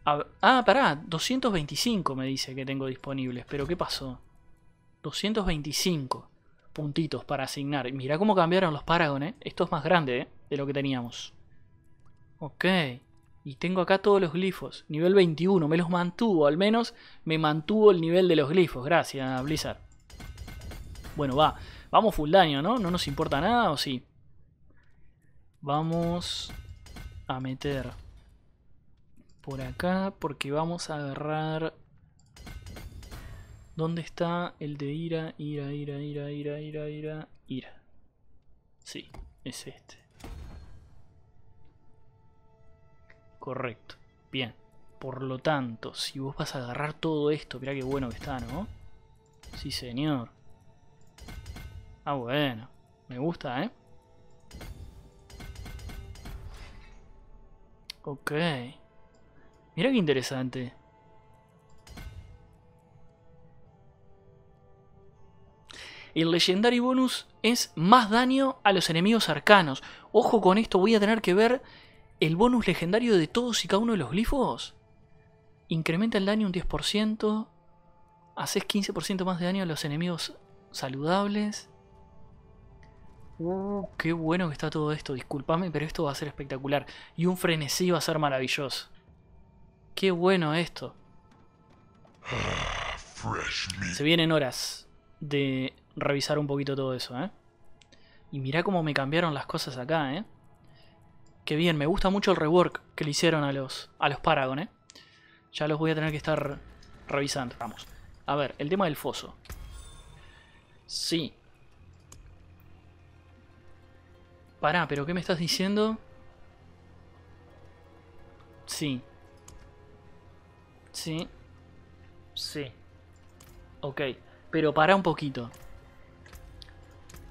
ah, pará, 225 me dice que tengo disponibles, pero ¿qué pasó? 225 puntitos para asignar. Mirá cómo cambiaron los paragones. Eh. Esto es más grande, eh, De lo que teníamos. Ok. Y tengo acá todos los glifos. Nivel 21, me los mantuvo, al menos me mantuvo el nivel de los glifos. Gracias, Blizzard. Bueno, va. Vamos full daño, ¿no? ¿No nos importa nada o sí? Vamos a meter por acá porque vamos a agarrar... ¿Dónde está el de ira, ira, ira, ira, ira, ira, ira, ira? Sí, es este. Correcto. Bien. Por lo tanto, si vos vas a agarrar todo esto, mirá qué bueno que está, ¿no? Sí, señor. Ah, bueno. Me gusta, ¿eh? Ok. Mirá qué interesante. El legendario Bonus es más daño a los enemigos arcanos. Ojo con esto, voy a tener que ver el bonus legendario de todos y cada uno de los glifos. Incrementa el daño un 10%. Haces 15% más de daño a los enemigos saludables. Uh, qué bueno que está todo esto. Disculpame, pero esto va a ser espectacular. Y un frenesí va a ser maravilloso. Qué bueno esto. Ah, Se vienen horas de revisar un poquito todo eso, ¿eh? Y mirá cómo me cambiaron las cosas acá, ¿eh? Qué bien, me gusta mucho el rework que le hicieron a los, a los Paragon, ¿eh? Ya los voy a tener que estar revisando. Vamos. A ver, el tema del foso. Sí. Pará, ¿pero qué me estás diciendo? Sí, Sí. Sí. Ok, pero para un poquito.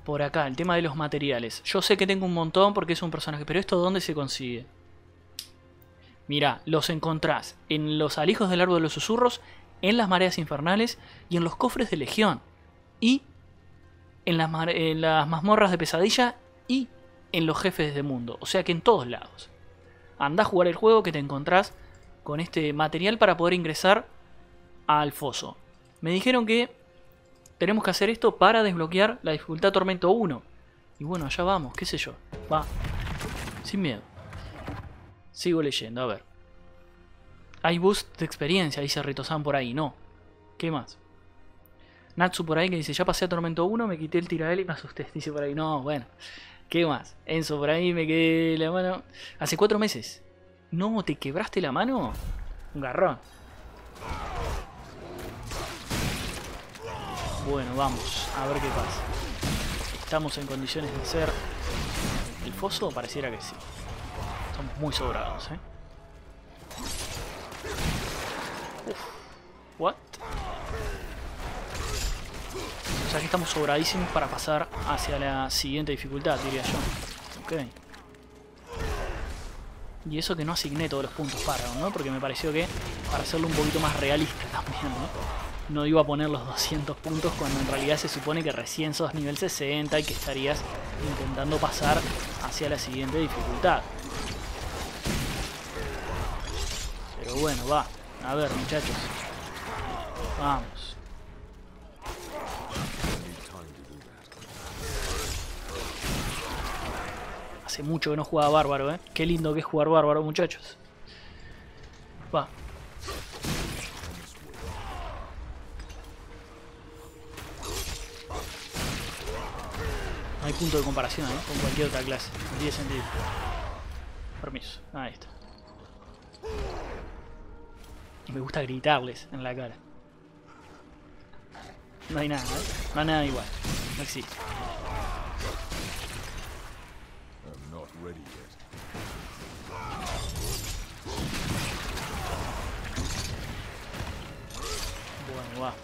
Por acá, el tema de los materiales. Yo sé que tengo un montón porque es un personaje, pero ¿esto dónde se consigue? Mira, los encontrás en los alijos del árbol de los susurros, en las mareas infernales y en los cofres de legión. Y en las, en las mazmorras de pesadilla y en los jefes de mundo. O sea que en todos lados. Anda a jugar el juego que te encontrás con este material para poder ingresar al foso. Me dijeron que tenemos que hacer esto para desbloquear la dificultad Tormento 1. Y bueno, allá vamos, qué sé yo. Va. Sin miedo. Sigo leyendo, a ver. Hay boost de experiencia, dice Ritosan por ahí, no. ¿Qué más? Natsu por ahí que dice, ya pasé a Tormento 1, me quité el tiradel y me asusté. Dice por ahí, no, bueno. ¿Qué más? Enzo por ahí me quedé la mano. Hace cuatro meses. No, ¿te quebraste la mano? Un garrón. Bueno, vamos, a ver qué pasa. ¿Estamos en condiciones de hacer el foso? Pareciera que sí. Estamos muy sobrados, ¿eh? Uf. ¿What? O sea que estamos sobradísimos para pasar hacia la siguiente dificultad, diría yo. Ok. Y eso que no asigné todos los puntos para ¿no? Porque me pareció que para hacerlo un poquito más realista también, ¿no? No iba a poner los 200 puntos cuando en realidad se supone que recién sos nivel 60 y que estarías intentando pasar hacia la siguiente dificultad. Pero bueno, va. A ver, muchachos. Vamos. hace mucho que no jugaba bárbaro, ¿eh? Qué lindo que es jugar bárbaro, muchachos. Va. No hay punto de comparación, ¿no? ¿eh? Con cualquier otra clase. No tiene sentido. Permiso. Ahí está. Y me gusta gritarles en la cara. No hay nada, ¿eh? No hay nada igual. No existe. 行了。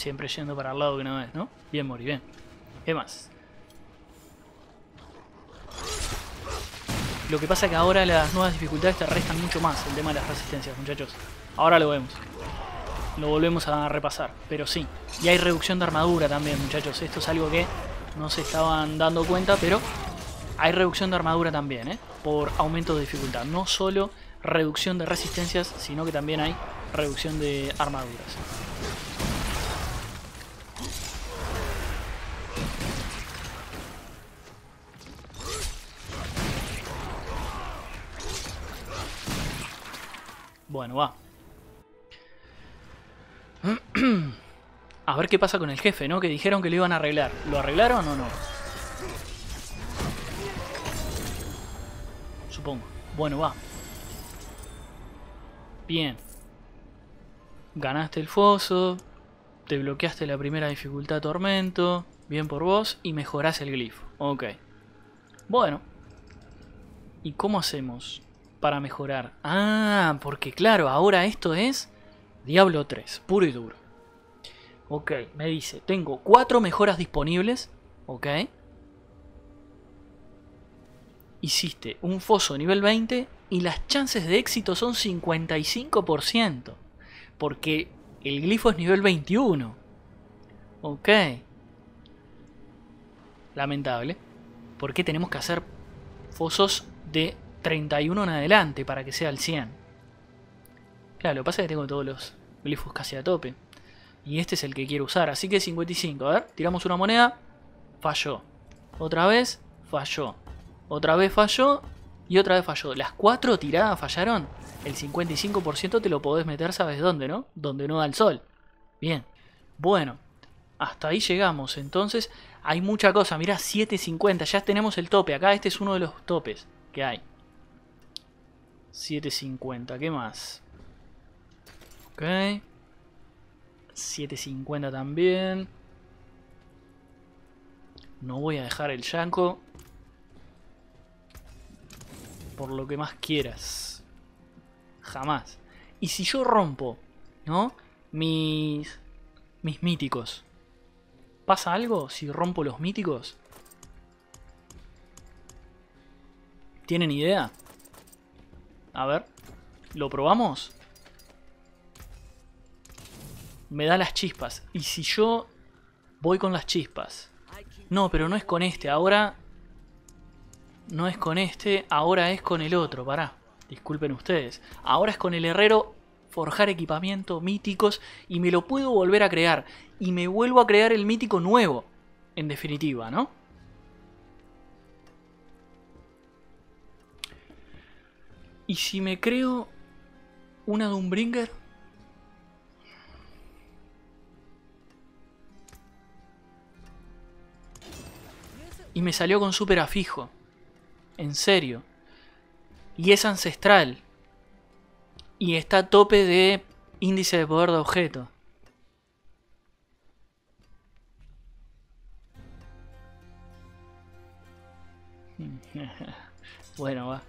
Siempre yendo para el lado que una vez ¿no? Bien, Mori, bien. ¿Qué más? Lo que pasa es que ahora las nuevas dificultades te restan mucho más el tema de las resistencias, muchachos. Ahora lo vemos. Lo volvemos a repasar, pero sí. Y hay reducción de armadura también, muchachos. Esto es algo que no se estaban dando cuenta, pero hay reducción de armadura también, ¿eh? Por aumento de dificultad. No solo reducción de resistencias, sino que también hay reducción de armaduras. Bueno, va. A ver qué pasa con el jefe, ¿no? Que dijeron que lo iban a arreglar. ¿Lo arreglaron o no? Supongo. Bueno, va. Bien. Ganaste el foso. Te bloqueaste la primera dificultad tormento. Bien por vos. Y mejorás el glifo. Ok. Bueno. ¿Y cómo hacemos? para mejorar. Ah, porque claro, ahora esto es Diablo 3, puro y duro. Ok, me dice, tengo cuatro mejoras disponibles. Ok. Hiciste un foso nivel 20 y las chances de éxito son 55%. Porque el glifo es nivel 21. Ok. Lamentable. Porque tenemos que hacer fosos de 31 en adelante para que sea el 100. Claro, lo que pasa es que tengo todos los glifos casi a tope. Y este es el que quiero usar, así que 55. A ver, tiramos una moneda, falló. Otra vez, falló. Otra vez falló y otra vez falló. Las cuatro tiradas fallaron. El 55% te lo podés meter, ¿sabes dónde, no? Donde no da el sol. Bien. Bueno, hasta ahí llegamos. Entonces, hay mucha cosa. Mirá, 7.50. Ya tenemos el tope. Acá este es uno de los topes que hay. 750, ¿qué más? Ok. 750 también. No voy a dejar el yanko. Por lo que más quieras. Jamás. Y si yo rompo, ¿no? Mis. Mis míticos. ¿Pasa algo si rompo los míticos? ¿Tienen idea? A ver. ¿Lo probamos? Me da las chispas. Y si yo voy con las chispas. No, pero no es con este. Ahora... No es con este. Ahora es con el otro. Pará. Disculpen ustedes. Ahora es con el herrero forjar equipamiento, míticos. Y me lo puedo volver a crear. Y me vuelvo a crear el mítico nuevo. En definitiva, ¿no? ¿Y si me creo una Doombringer? Y me salió con super afijo. En serio. Y es ancestral. Y está a tope de índice de poder de objeto. bueno, va.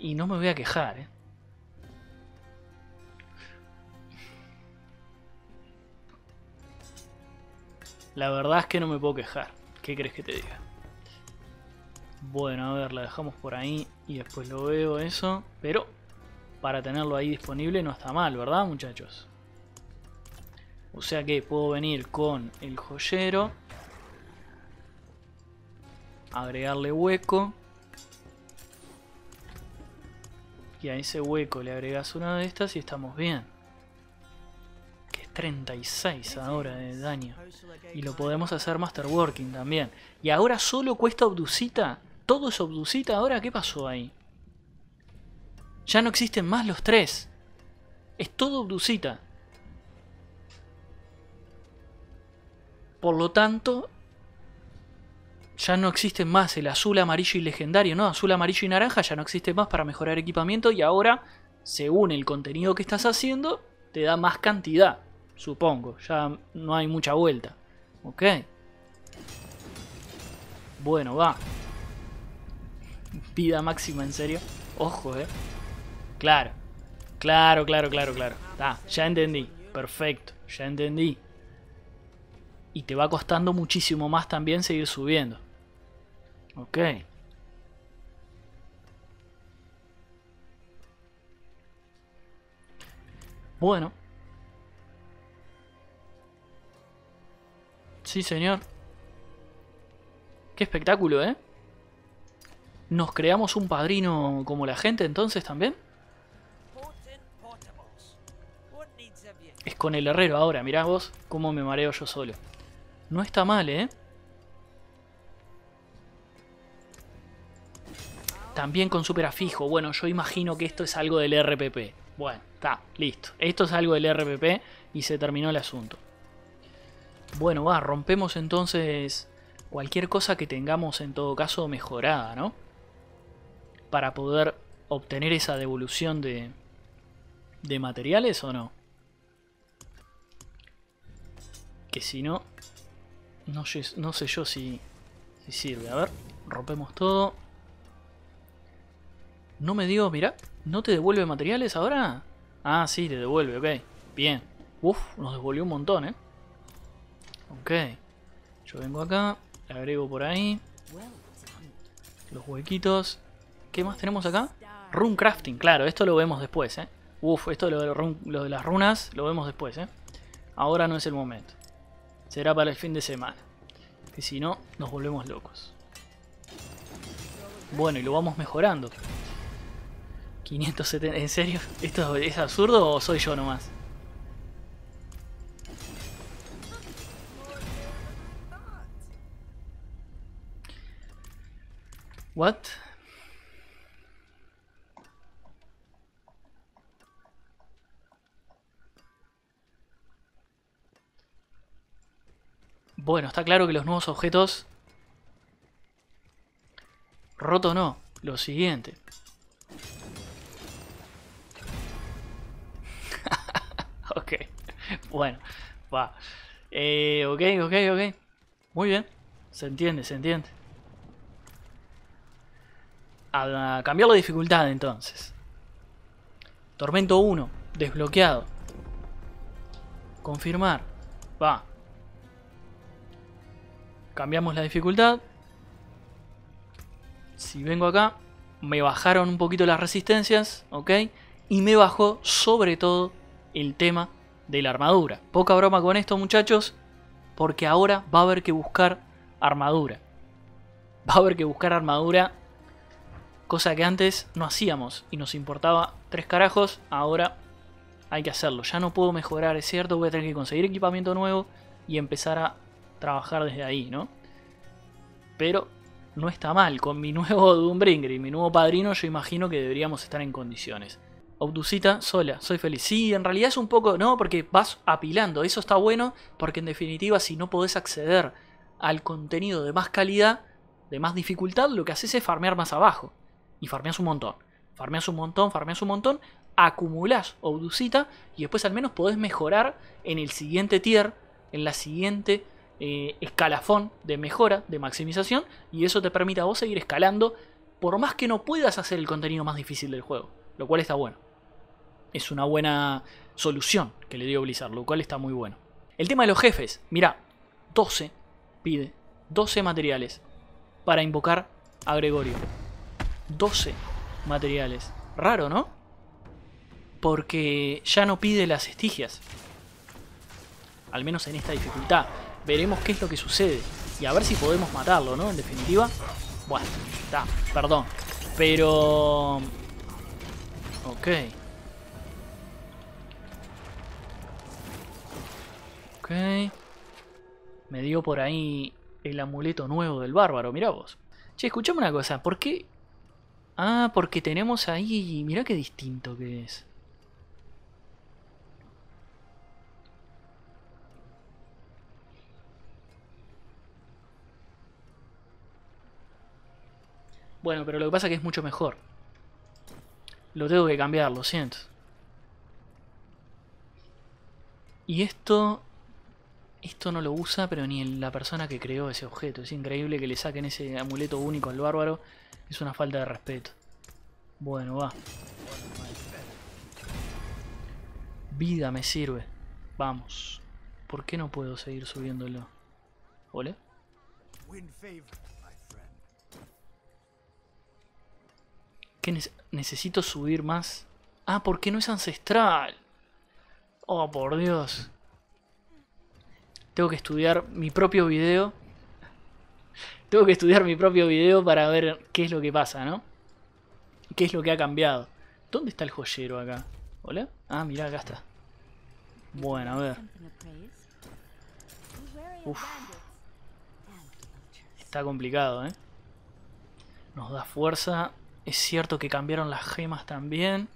Y no me voy a quejar, ¿eh? La verdad es que no me puedo quejar. ¿Qué crees que te diga? Bueno, a ver, la dejamos por ahí y después lo veo eso. Pero para tenerlo ahí disponible no está mal, ¿verdad, muchachos? O sea que puedo venir con el joyero. Agregarle hueco. Y a ese hueco le agregas una de estas y estamos bien. Que es 36 ahora de daño. Y lo podemos hacer Masterworking también. Y ahora solo cuesta obducita. Todo es obducita ahora. ¿Qué pasó ahí? Ya no existen más los tres. Es todo obducita. Por lo tanto, ya no existe más el azul, amarillo y legendario, ¿no? Azul, amarillo y naranja ya no existe más para mejorar equipamiento y ahora, según el contenido que estás haciendo, te da más cantidad, supongo. Ya no hay mucha vuelta. Ok. Bueno, va. Vida máxima, en serio. Ojo, eh. Claro. Claro, claro, claro, claro. ya entendí. Perfecto, ya entendí. Y te va costando muchísimo más también seguir subiendo. Ok. Bueno. Sí, señor. Qué espectáculo, ¿eh? ¿Nos creamos un padrino como la gente entonces también? Es con el herrero ahora, mirá vos cómo me mareo yo solo. No está mal, ¿eh? También con superafijo. Bueno, yo imagino que esto es algo del RPP. Bueno, está, listo. Esto es algo del RPP y se terminó el asunto. Bueno, va, rompemos entonces cualquier cosa que tengamos en todo caso mejorada, ¿no? Para poder obtener esa devolución de, de materiales o no. Que si no, no, no sé yo si, si sirve. A ver, rompemos todo. No me dio, mira, ¿no te devuelve materiales ahora? Ah, sí, te devuelve, ok. Bien. Uf, nos devolvió un montón, ¿eh? Ok. Yo vengo acá, le agrego por ahí. Los huequitos. ¿Qué más tenemos acá? Rune crafting, claro, esto lo vemos después, ¿eh? Uf, esto lo de las runas lo vemos después, ¿eh? Ahora no es el momento. Será para el fin de semana. Que si no, nos volvemos locos. Bueno, y lo vamos mejorando. ¿en serio? ¿Esto es absurdo o soy yo nomás? What? Bueno, está claro que los nuevos objetos... Roto no, lo siguiente. Bueno, va. Eh, ok, ok, ok. Muy bien. Se entiende, se entiende. A cambiar la dificultad entonces. Tormento 1, desbloqueado. Confirmar. Va. Cambiamos la dificultad. Si vengo acá, me bajaron un poquito las resistencias, ¿ok? Y me bajó sobre todo el tema de la armadura. Poca broma con esto muchachos, porque ahora va a haber que buscar armadura. Va a haber que buscar armadura, cosa que antes no hacíamos y nos importaba tres carajos, ahora hay que hacerlo. Ya no puedo mejorar, es cierto, voy a tener que conseguir equipamiento nuevo y empezar a trabajar desde ahí, ¿no? Pero no está mal, con mi nuevo Doombringer y mi nuevo padrino yo imagino que deberíamos estar en condiciones. Obducita sola, soy feliz. Sí, en realidad es un poco, no, porque vas apilando. Eso está bueno porque en definitiva si no podés acceder al contenido de más calidad, de más dificultad, lo que haces es farmear más abajo. Y farmeas un montón. Farmeas un montón, farmeas un montón, Acumulas Oducita y después al menos podés mejorar en el siguiente tier, en la siguiente eh, escalafón de mejora, de maximización, y eso te permite a vos seguir escalando por más que no puedas hacer el contenido más difícil del juego, lo cual está bueno es una buena solución que le dio Blizzard, lo cual está muy bueno. El tema de los jefes, mira, 12 pide 12 materiales para invocar a Gregorio. 12 materiales. Raro, ¿no? Porque ya no pide las estigias. Al menos en esta dificultad. Veremos qué es lo que sucede. Y a ver si podemos matarlo, ¿no? En definitiva. Bueno, está, perdón. Pero... Ok. Me dio por ahí el amuleto nuevo del bárbaro, Mira vos. Che, escuchame una cosa, ¿por qué...? Ah, porque tenemos ahí... Mira qué distinto que es. Bueno, pero lo que pasa es que es mucho mejor. Lo tengo que cambiar, lo siento. Y esto esto no lo usa, pero ni la persona que creó ese objeto. Es increíble que le saquen ese amuleto único al bárbaro. Es una falta de respeto. Bueno, va. Vida me sirve. Vamos. ¿Por qué no puedo seguir subiéndolo? ¿Ole? ¿Qué necesito subir más? Ah, porque no es ancestral. Oh, por Dios. Tengo que estudiar mi propio video. Tengo que estudiar mi propio video para ver qué es lo que pasa, ¿no? ¿Qué es lo que ha cambiado? ¿Dónde está el joyero acá? ¿Hola? Ah, mirá, acá está. Bueno, a ver. Está complicado, ¿eh? Nos da fuerza. Es cierto que cambiaron las gemas también.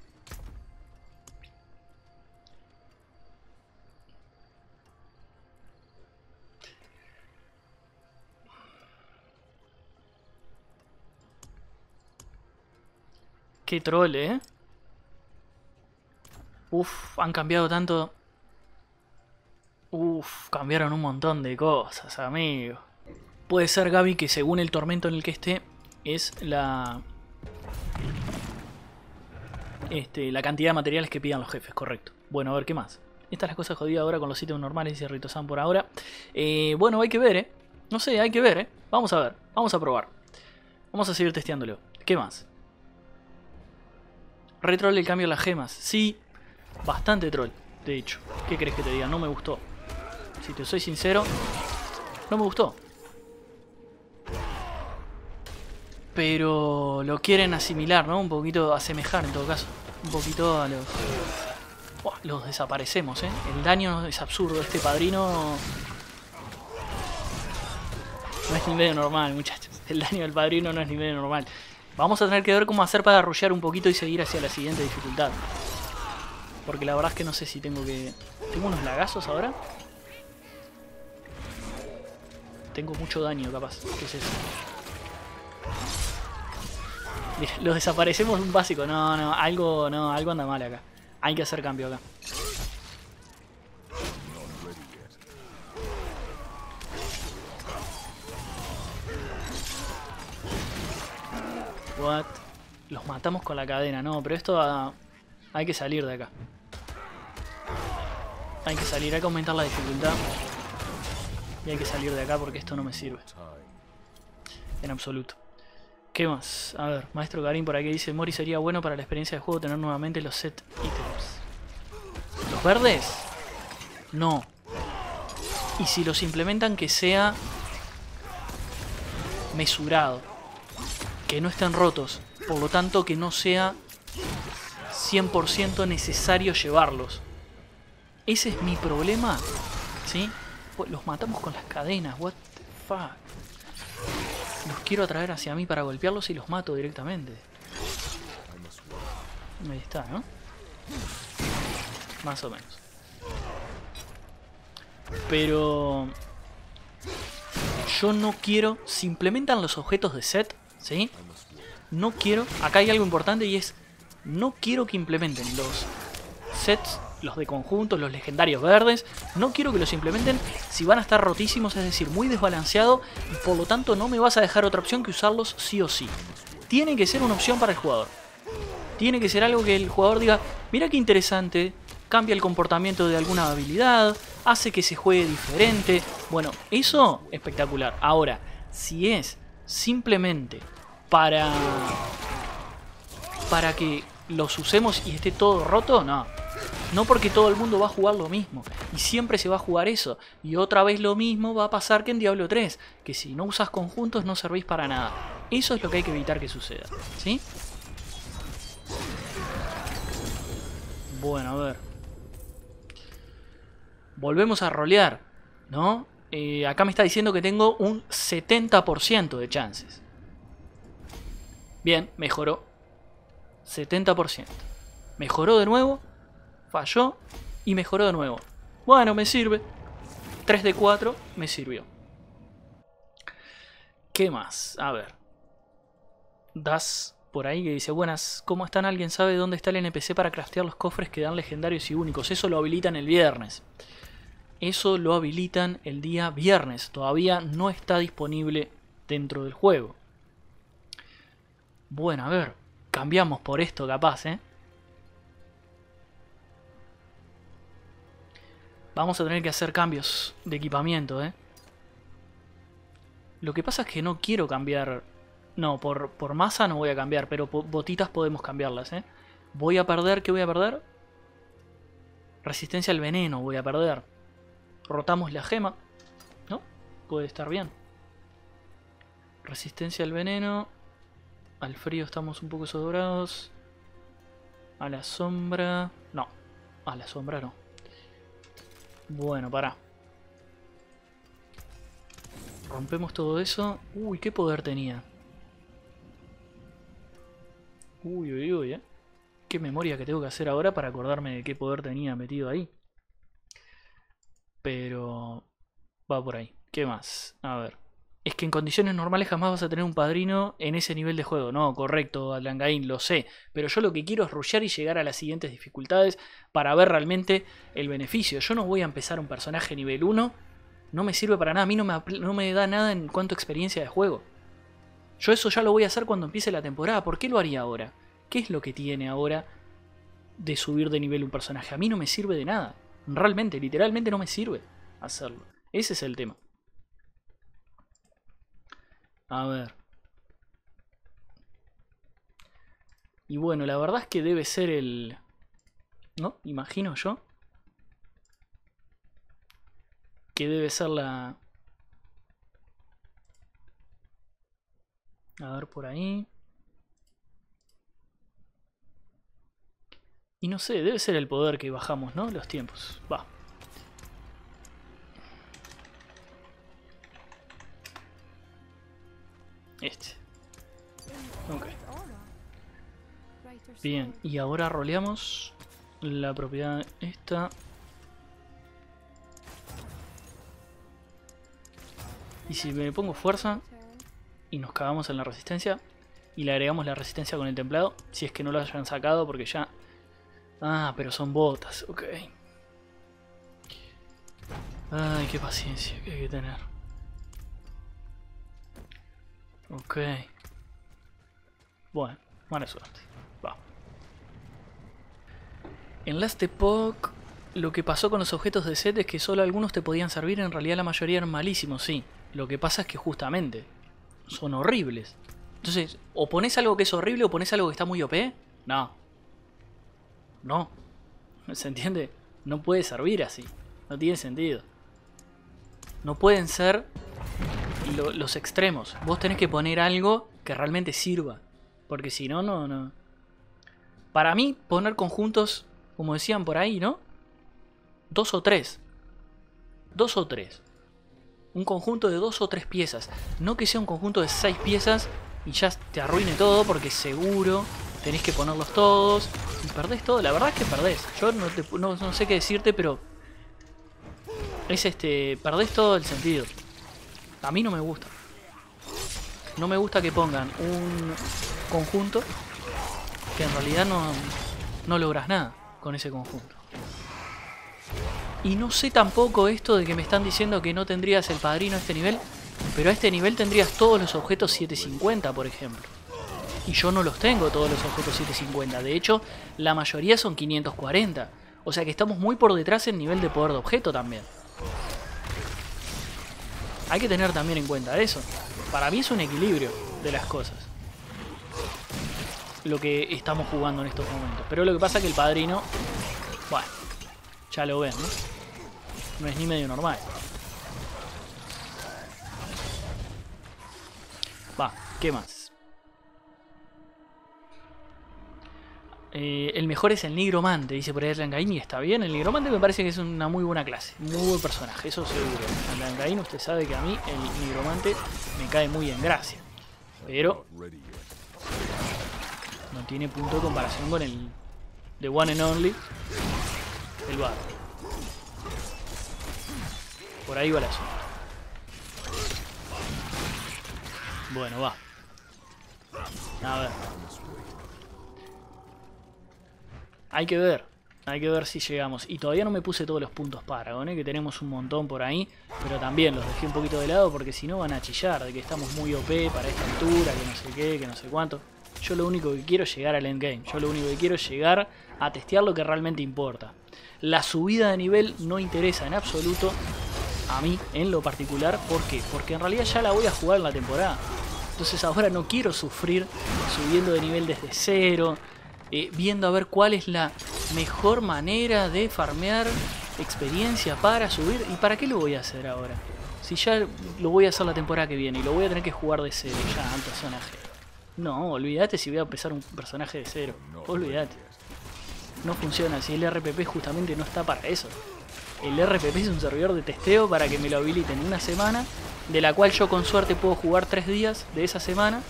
Qué troll, ¿eh? Uf, han cambiado tanto... Uf, cambiaron un montón de cosas, amigo. Puede ser, Gaby, que según el tormento en el que esté, es la... Este, la cantidad de materiales que pidan los jefes, correcto. Bueno, a ver, ¿qué más? Estas las cosas jodidas ahora con los sitios normales y Ritosan por ahora. Eh, bueno, hay que ver, ¿eh? No sé, hay que ver, ¿eh? Vamos a ver, vamos a probar. Vamos a seguir testeándolo. ¿Qué más? Retrol el cambio de las gemas. Sí, bastante troll, de hecho. ¿Qué crees que te diga? No me gustó. Si te soy sincero, no me gustó. Pero lo quieren asimilar, ¿no? Un poquito asemejar en todo caso. Un poquito a los... los desaparecemos, ¿eh? El daño es absurdo. Este padrino... No es nivel normal, muchachos. El daño del padrino no es nivel normal. Vamos a tener que ver cómo hacer para arrullar un poquito y seguir hacia la siguiente dificultad. Porque la verdad es que no sé si tengo que... ¿Tengo unos lagazos ahora? Tengo mucho daño, capaz. ¿Qué es eso? desaparecemos un básico. No, no, algo, no, algo anda mal acá. Hay que hacer cambio acá. What? Los matamos con la cadena, no, pero esto Hay que salir de acá. Hay que salir, hay que aumentar la dificultad. Y hay que salir de acá porque esto no me sirve. En absoluto. ¿Qué más? A ver, Maestro Karim por aquí dice Mori sería bueno para la experiencia de juego tener nuevamente los set items ¿Los verdes? No. Y si los implementan que sea mesurado que no estén rotos, por lo tanto que no sea 100% necesario llevarlos. Ese es mi problema, ¿sí? Pues, los matamos con las cadenas, what the fuck. Los quiero atraer hacia mí para golpearlos y los mato directamente. Ahí está, ¿no? Más o menos. Pero... Yo no quiero... Si implementan los objetos de set, ¿sí? No quiero, acá hay algo importante y es, no quiero que implementen los sets, los de conjuntos, los legendarios verdes, no quiero que los implementen si van a estar rotísimos, es decir, muy desbalanceado, y por lo tanto no me vas a dejar otra opción que usarlos sí o sí. Tiene que ser una opción para el jugador. Tiene que ser algo que el jugador diga, mira qué interesante, cambia el comportamiento de alguna habilidad, hace que se juegue diferente. Bueno, eso espectacular. Ahora, si es simplemente para... Para que los usemos y esté todo roto, no. No porque todo el mundo va a jugar lo mismo. Y siempre se va a jugar eso. Y otra vez lo mismo va a pasar que en Diablo 3. Que si no usas conjuntos no servís para nada. Eso es lo que hay que evitar que suceda. ¿Sí? Bueno, a ver. Volvemos a rolear. ¿No? Eh, acá me está diciendo que tengo un 70% de chances. Bien, mejoró. 70%. Mejoró de nuevo. Falló. Y mejoró de nuevo. Bueno, me sirve. 3 de 4 me sirvió. ¿Qué más? A ver. Das por ahí que dice, buenas, ¿cómo están? ¿Alguien sabe dónde está el NPC para craftear los cofres que dan legendarios y únicos? Eso lo habilitan el viernes. Eso lo habilitan el día viernes. Todavía no está disponible dentro del juego. Bueno, a ver, cambiamos por esto capaz, ¿eh? Vamos a tener que hacer cambios de equipamiento, ¿eh? Lo que pasa es que no quiero cambiar... No, por, masa no voy a cambiar, pero botitas podemos cambiarlas, ¿eh? Voy a perder, ¿qué voy a perder? Resistencia al veneno voy a perder. Rotamos la gema, ¿no? Puede estar bien. Resistencia al veneno... Al frío estamos un poco sobrados. A la sombra... No, a la sombra no. Bueno, para. Rompemos todo eso. Uy, qué poder tenía. Uy, uy, uy, eh. Qué memoria que tengo que hacer ahora para acordarme de qué poder tenía metido ahí. Pero... Va por ahí. ¿Qué más? A ver es que en condiciones normales jamás vas a tener un padrino en ese nivel de juego. No, correcto, Adlangain, lo sé. Pero yo lo que quiero es rushear y llegar a las siguientes dificultades para ver realmente el beneficio. Yo no voy a empezar un personaje nivel 1. No me sirve para nada. A mí no no me da nada en cuanto a experiencia de juego. Yo eso ya lo voy a hacer cuando empiece la temporada. ¿Por qué lo haría ahora? ¿Qué es lo que tiene ahora de subir de nivel un personaje? A mí no me sirve de nada. Realmente, literalmente no me sirve hacerlo. Ese es el tema. A ver. Y bueno, la verdad es que debe ser el... ¿No? Imagino yo. Que debe ser la... A ver por ahí. Y no sé, debe ser el poder que bajamos, ¿no? Los tiempos. Va. Este. Ok. Bien, y ahora roleamos la propiedad esta. Y si me pongo fuerza y nos cagamos en la resistencia y le agregamos la resistencia con el templado, si es que no lo hayan sacado porque ya... Ah, pero son botas, ok. Ay, qué paciencia que hay que tener. Ok. Bueno, buena suerte. Va. En Last Epoch, lo que pasó con los objetos de set es que solo algunos te podían servir, en realidad la mayoría eran malísimos, sí. Lo que pasa es que justamente son horribles. Entonces, o pones algo que es horrible o pones algo que está muy OP. No. No. ¿Se entiende? No puede servir así. No tiene sentido. No pueden ser los extremos. Vos tenés que poner algo que realmente sirva. Porque si no, no, no. Para mí, poner conjuntos, como decían por ahí, ¿no? Dos o tres. Dos o tres. Un conjunto de dos o tres piezas. No que sea un conjunto de seis piezas y ya te arruine todo porque seguro tenés que ponerlos todos. Y perdés todo. La verdad es que perdés. Yo no, no sé qué decirte, pero... Es este... Perdés todo el sentido. A mí no me gusta. No me gusta que pongan un conjunto que en realidad no, logras nada con ese conjunto. Y no sé tampoco esto de que me están diciendo que no tendrías el padrino a este nivel, pero a este nivel tendrías todos los objetos 750, por ejemplo. Y yo no los tengo todos los objetos 750, de hecho, la mayoría son 540. O sea que estamos muy por detrás en nivel de poder de objeto también hay que tener también en cuenta eso. Para mí es un equilibrio de las cosas. Lo que estamos jugando en estos momentos. Pero lo que pasa es que el padrino... Bueno, ya lo ven, ¿no? No es ni medio normal. Va, ¿qué más? Eh, el mejor es el Nigromante, dice por ahí Rangain, y está bien. El Nigromante me parece que es una muy buena clase, muy buen personaje, eso seguro. Rangain, usted sabe que a mí el Nigromante me cae muy en gracia. Pero no tiene punto de comparación con el The One and Only, el bar. Por ahí va la zona. Bueno, va. A ver. Hay que ver, hay que ver si llegamos. Y todavía no me puse todos los puntos para, que tenemos un montón por ahí. Pero también los dejé un poquito de lado porque si no van a chillar de que estamos muy OP para esta altura, que no sé qué, que no sé cuánto. Yo lo único que quiero es llegar al endgame. Yo lo único que quiero es llegar a testear lo que realmente importa. La subida de nivel no interesa en absoluto a mí en lo particular. ¿Por qué? Porque en realidad ya la voy a jugar en la temporada. Entonces ahora no quiero sufrir subiendo de nivel desde cero, eh, viendo a ver cuál es la mejor manera de farmear experiencia para subir. ¿Y para qué lo voy a hacer ahora? Si ya lo voy a hacer la temporada que viene y lo voy a tener que jugar de cero ya al personaje. No, olvídate si voy a empezar un personaje de cero. Olvídate. No funciona si el RPP justamente no está para eso. El RPP es un servidor de testeo para que me lo habiliten una semana, de la cual yo con suerte puedo jugar tres días de esa semana.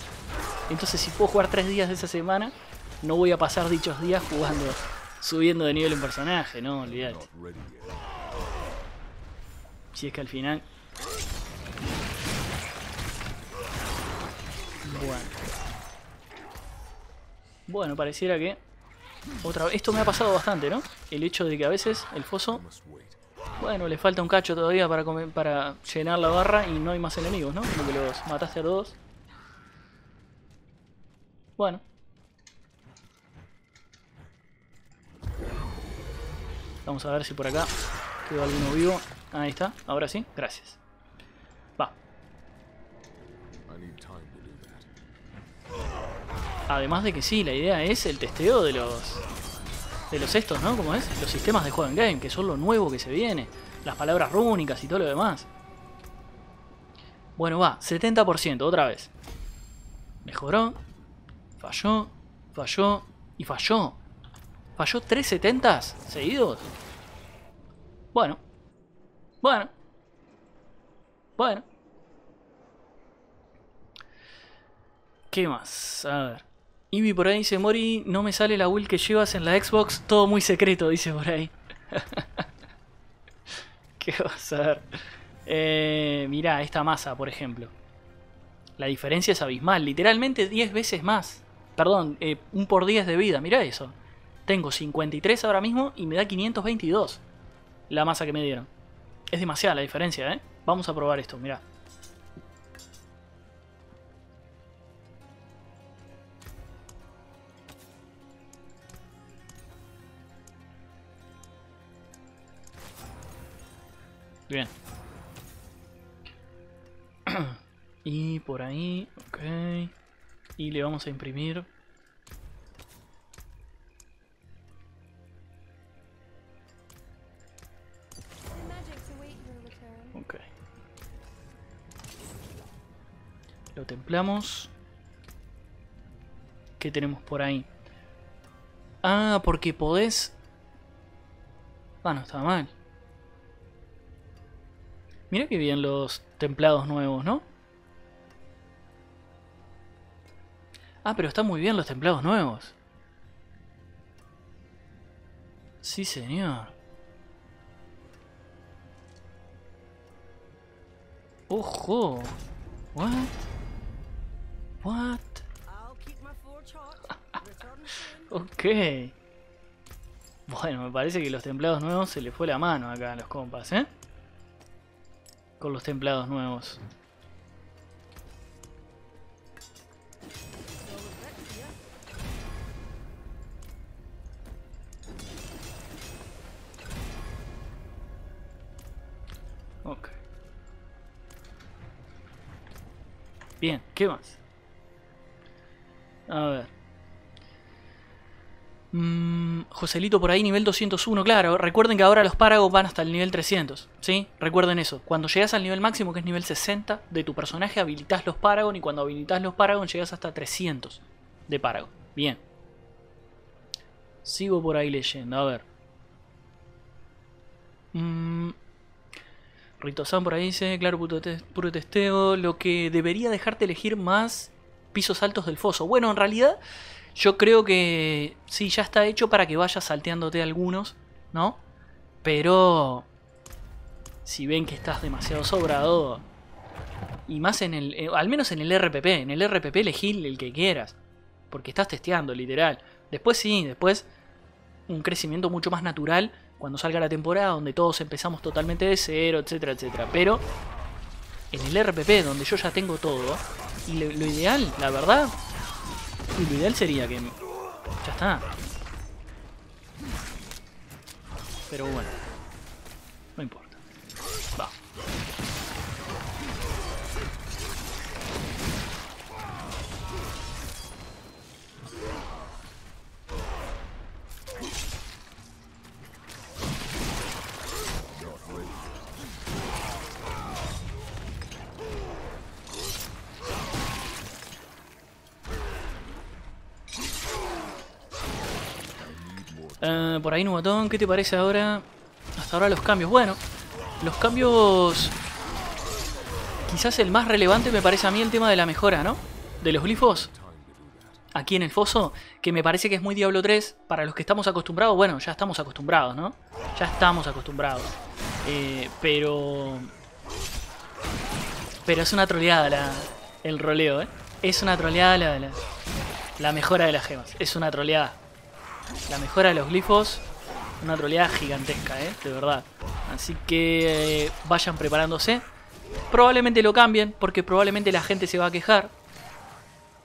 Entonces si puedo jugar tres días de esa semana, no voy a pasar dichos días jugando, subiendo de nivel en personaje, no, olvidate. Si es que al final... Bueno. Bueno, pareciera que... Otra Esto me ha pasado bastante, ¿no? El hecho de que a veces el foso... Bueno, le falta un cacho todavía para, comer, para llenar la barra y no hay más enemigos, ¿no? Como que los mataste a dos. Bueno, Vamos a ver si por acá quedó alguno vivo. Ahí está, ahora sí, gracias. Va. Además de que sí, la idea es el testeo de los... De los estos, ¿no? ¿Cómo es? Los sistemas de juego en game, que son lo nuevo que se viene. Las palabras rúnicas y todo lo demás. Bueno, va, 70%, otra vez. Mejoró, falló, falló y falló. ¿Falló 370 seguidos? Bueno. Bueno. Bueno. ¿Qué más? A ver. Ibi por ahí dice, Mori, no me sale la build que llevas en la Xbox, todo muy secreto, dice por ahí. ¿Qué vas a ver? Eh, mirá, esta masa, por ejemplo. La diferencia es abismal, literalmente 10 veces más. Perdón, eh, un por 10 de vida, mirá eso. Tengo 53 ahora mismo y me da 522 la masa que me dieron. Es demasiada la diferencia, ¿eh? Vamos a probar esto, mirá. Bien. y por ahí, ok. Y le vamos a imprimir Lo templamos. ¿Qué tenemos por ahí? Ah, porque podés... Ah, no está mal. Mira que bien los templados nuevos, ¿no? Ah, pero están muy bien los templados nuevos. Sí, señor. ¡Ojo! ¿What? What? ok. Bueno, me parece que los templados nuevos se les fue la mano acá a los compas, ¿eh? Con los templados nuevos. Bien, ¿qué más? A ver. Mm, Joselito por ahí, nivel 201, claro. Recuerden que ahora los párragos van hasta el nivel 300, ¿sí? Recuerden eso. Cuando llegas al nivel máximo, que es nivel 60 de tu personaje, habilitas los Paragon y cuando habilitas los Paragon llegas hasta 300 de Paragon. Bien. Sigo por ahí leyendo, a ver. Mm. rito Ritosan por ahí dice, claro, puro testeo, lo que debería dejarte elegir más pisos altos del foso. Bueno, en realidad yo creo que sí, ya está hecho para que vayas salteándote algunos, ¿no? Pero si ven que estás demasiado sobrado, y más en el, eh, al menos en el RPP, en el RPP elegí el que quieras, porque estás testeando, literal. Después sí, después un crecimiento mucho más natural cuando salga la temporada, donde todos empezamos totalmente de cero, etcétera, etcétera. Pero en el RPP, donde yo ya tengo todo, y lo, ideal, la verdad, lo ideal sería que... Ya está. Pero bueno. Ah, por ahí un botón, ¿qué te parece ahora? Hasta ahora los cambios. Bueno, los cambios... Quizás el más relevante me parece a mí el tema de la mejora, ¿no? De los glifos. Aquí en el foso, que me parece que es muy Diablo 3. Para los que estamos acostumbrados, bueno, ya estamos acostumbrados, ¿no? Ya estamos acostumbrados. Eh, pero... Pero es una troleada la, el roleo, ¿eh? Es una troleada la, la, la mejora de las gemas. Es una troleada. La mejora de los glifos, una troleada gigantesca, ¿eh? de verdad. Así que eh, vayan preparándose. Probablemente lo cambien, porque probablemente la gente se va a quejar.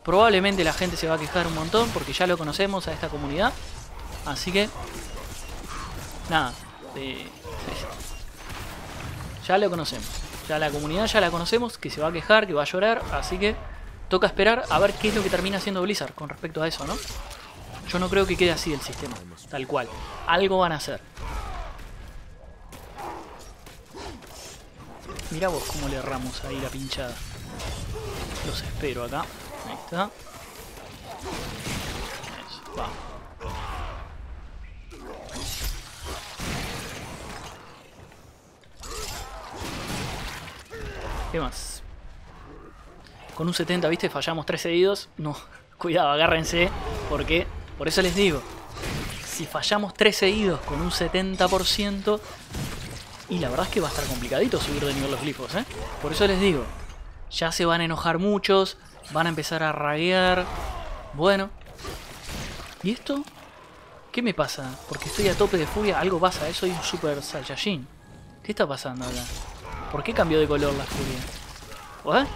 Probablemente la gente se va a quejar un montón, porque ya lo conocemos a esta comunidad. Así que, nada, eh, ya lo conocemos. Ya la comunidad ya la conocemos, que se va a quejar, que va a llorar. Así que toca esperar a ver qué es lo que termina haciendo Blizzard con respecto a eso, ¿no? Yo no creo que quede así el sistema, tal cual. Algo van a hacer. Mirá vos cómo le erramos ahí la pinchada. Los espero acá. Ahí está. Eso, ¿Qué más? Con un 70, ¿viste? Fallamos tres seguidos. No, cuidado, agárrense porque por eso les digo, si fallamos 3 seguidos con un 70%, y la verdad es que va a estar complicadito subir de nivel los glifos, ¿eh? Por eso les digo, ya se van a enojar muchos, van a empezar a raguear. Bueno. ¿Y esto? ¿Qué me pasa? Porque estoy a tope de furia, algo pasa, Eso eh, Soy un super Saiyajin. ¿Qué está pasando acá? ¿Por qué cambió de color la furia? ¿What?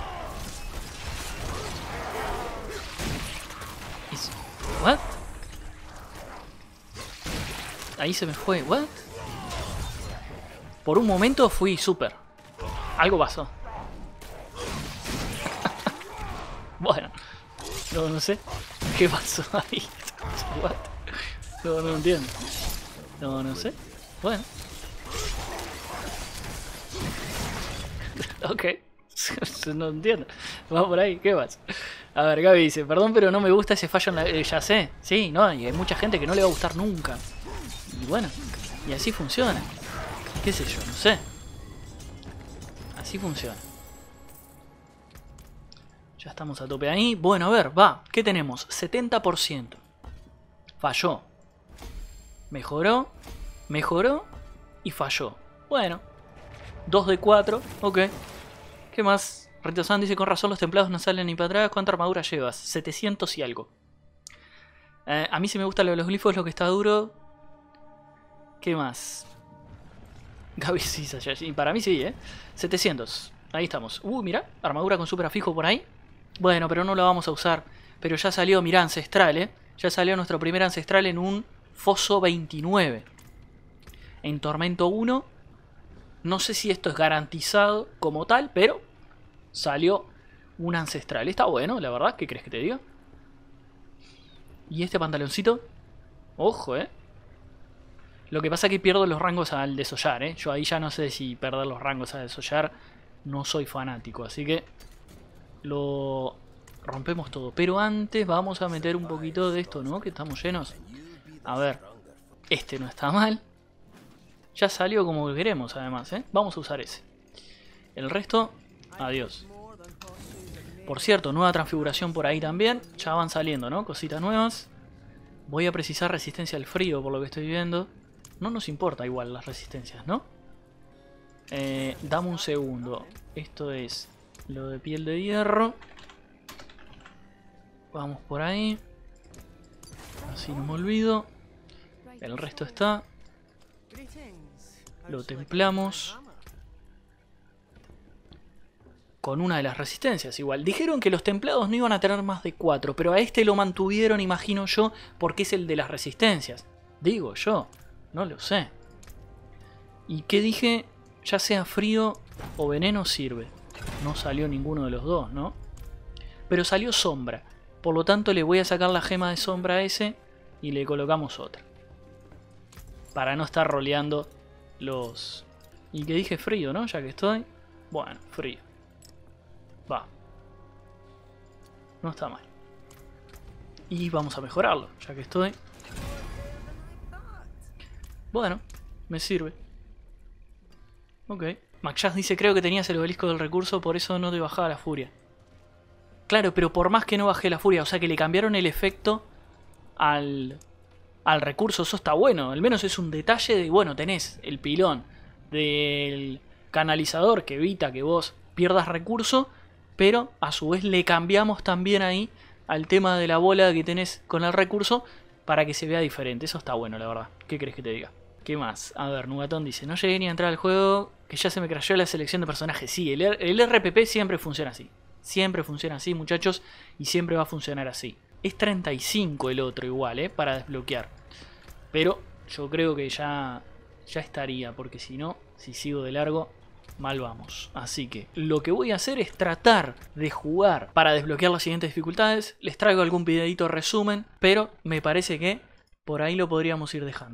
¿What? Ahí se me fue. ¿What? Por un momento fui super. Algo pasó. bueno. No, no sé. ¿Qué pasó ahí? What? No, no entiendo. No, no sé. Bueno. ok. no entiendo. Vamos por ahí. ¿Qué pasa? A ver, Gaby dice, perdón, pero no me gusta ese fallo en la... Eh, ya sé. Sí, no, y hay mucha gente que no le va a gustar nunca. Y bueno, y así funciona. ¿Qué sé yo? No sé. Así funciona. Ya estamos a tope ahí. Bueno, a ver, va. ¿Qué tenemos? 70%. Falló. Mejoró. Mejoró. Y falló. Bueno. 2 de 4. Ok. ¿Qué más? Rito dice, con razón los templados no salen ni para atrás. ¿Cuánta armadura llevas? 700 y algo. Eh, a mí sí me gusta lo de los glifos, lo que está duro. ¿Qué más? Gaby sí, Para mí sí, ¿eh? 700. Ahí estamos. Uh, mira, armadura con superafijo por ahí. Bueno, pero no la vamos a usar. Pero ya salió, mira, ancestral, ¿eh? Ya salió nuestro primer ancestral en un foso 29. En Tormento 1. No sé si esto es garantizado como tal, pero salió un ancestral. Está bueno, la verdad. ¿Qué crees que te digo? Y este pantaloncito. Ojo, ¿eh? Lo que pasa es que pierdo los rangos al desollar, ¿eh? Yo ahí ya no sé si perder los rangos al desollar. No soy fanático, así que lo rompemos todo. Pero antes vamos a meter un poquito de esto, ¿no? Que estamos llenos. A ver, este no está mal. Ya salió como queremos, además, ¿eh? Vamos a usar ese. El resto, adiós. Por cierto, nueva transfiguración por ahí también. Ya van saliendo, ¿no? Cositas nuevas. Voy a precisar resistencia al frío, por lo que estoy viendo. No nos importa igual las resistencias, ¿no? Eh, dame un segundo. Esto es lo de piel de hierro. Vamos por ahí. Así no me olvido. El resto está. Lo templamos. Con una de las resistencias igual. Dijeron que los templados no iban a tener más de cuatro. Pero a este lo mantuvieron, imagino yo, porque es el de las resistencias. Digo yo. No lo sé. ¿Y qué dije? Ya sea frío o veneno sirve. No salió ninguno de los dos, ¿no? Pero salió sombra. Por lo tanto le voy a sacar la gema de sombra a ese y le colocamos otra. Para no estar roleando los... Y que dije frío, ¿no? Ya que estoy. Bueno, frío. Va. No está mal. Y vamos a mejorarlo, ya que estoy. Bueno, me sirve. Ok. Macjazz dice, creo que tenías el obelisco del recurso, por eso no te bajaba la furia. Claro, pero por más que no bajé la furia, o sea que le cambiaron el efecto al, al recurso, eso está bueno. Al menos es un detalle de, bueno, tenés el pilón del canalizador que evita que vos pierdas recurso, pero a su vez le cambiamos también ahí al tema de la bola que tenés con el recurso para que se vea diferente. Eso está bueno, la verdad. ¿Qué crees que te diga? ¿Qué más? A ver, Nugatón dice, no llegué ni a entrar al juego, que ya se me cayó la selección de personajes. Sí, el, RPP siempre funciona así. Siempre funciona así, muchachos, y siempre va a funcionar así. Es 35 el otro igual, ¿eh? Para desbloquear. Pero yo creo que ya, ya estaría, porque si no, si sigo de largo, mal vamos. Así que lo que voy a hacer es tratar de jugar para desbloquear las siguientes dificultades. Les traigo algún videito resumen, pero me parece que por ahí lo podríamos ir dejando.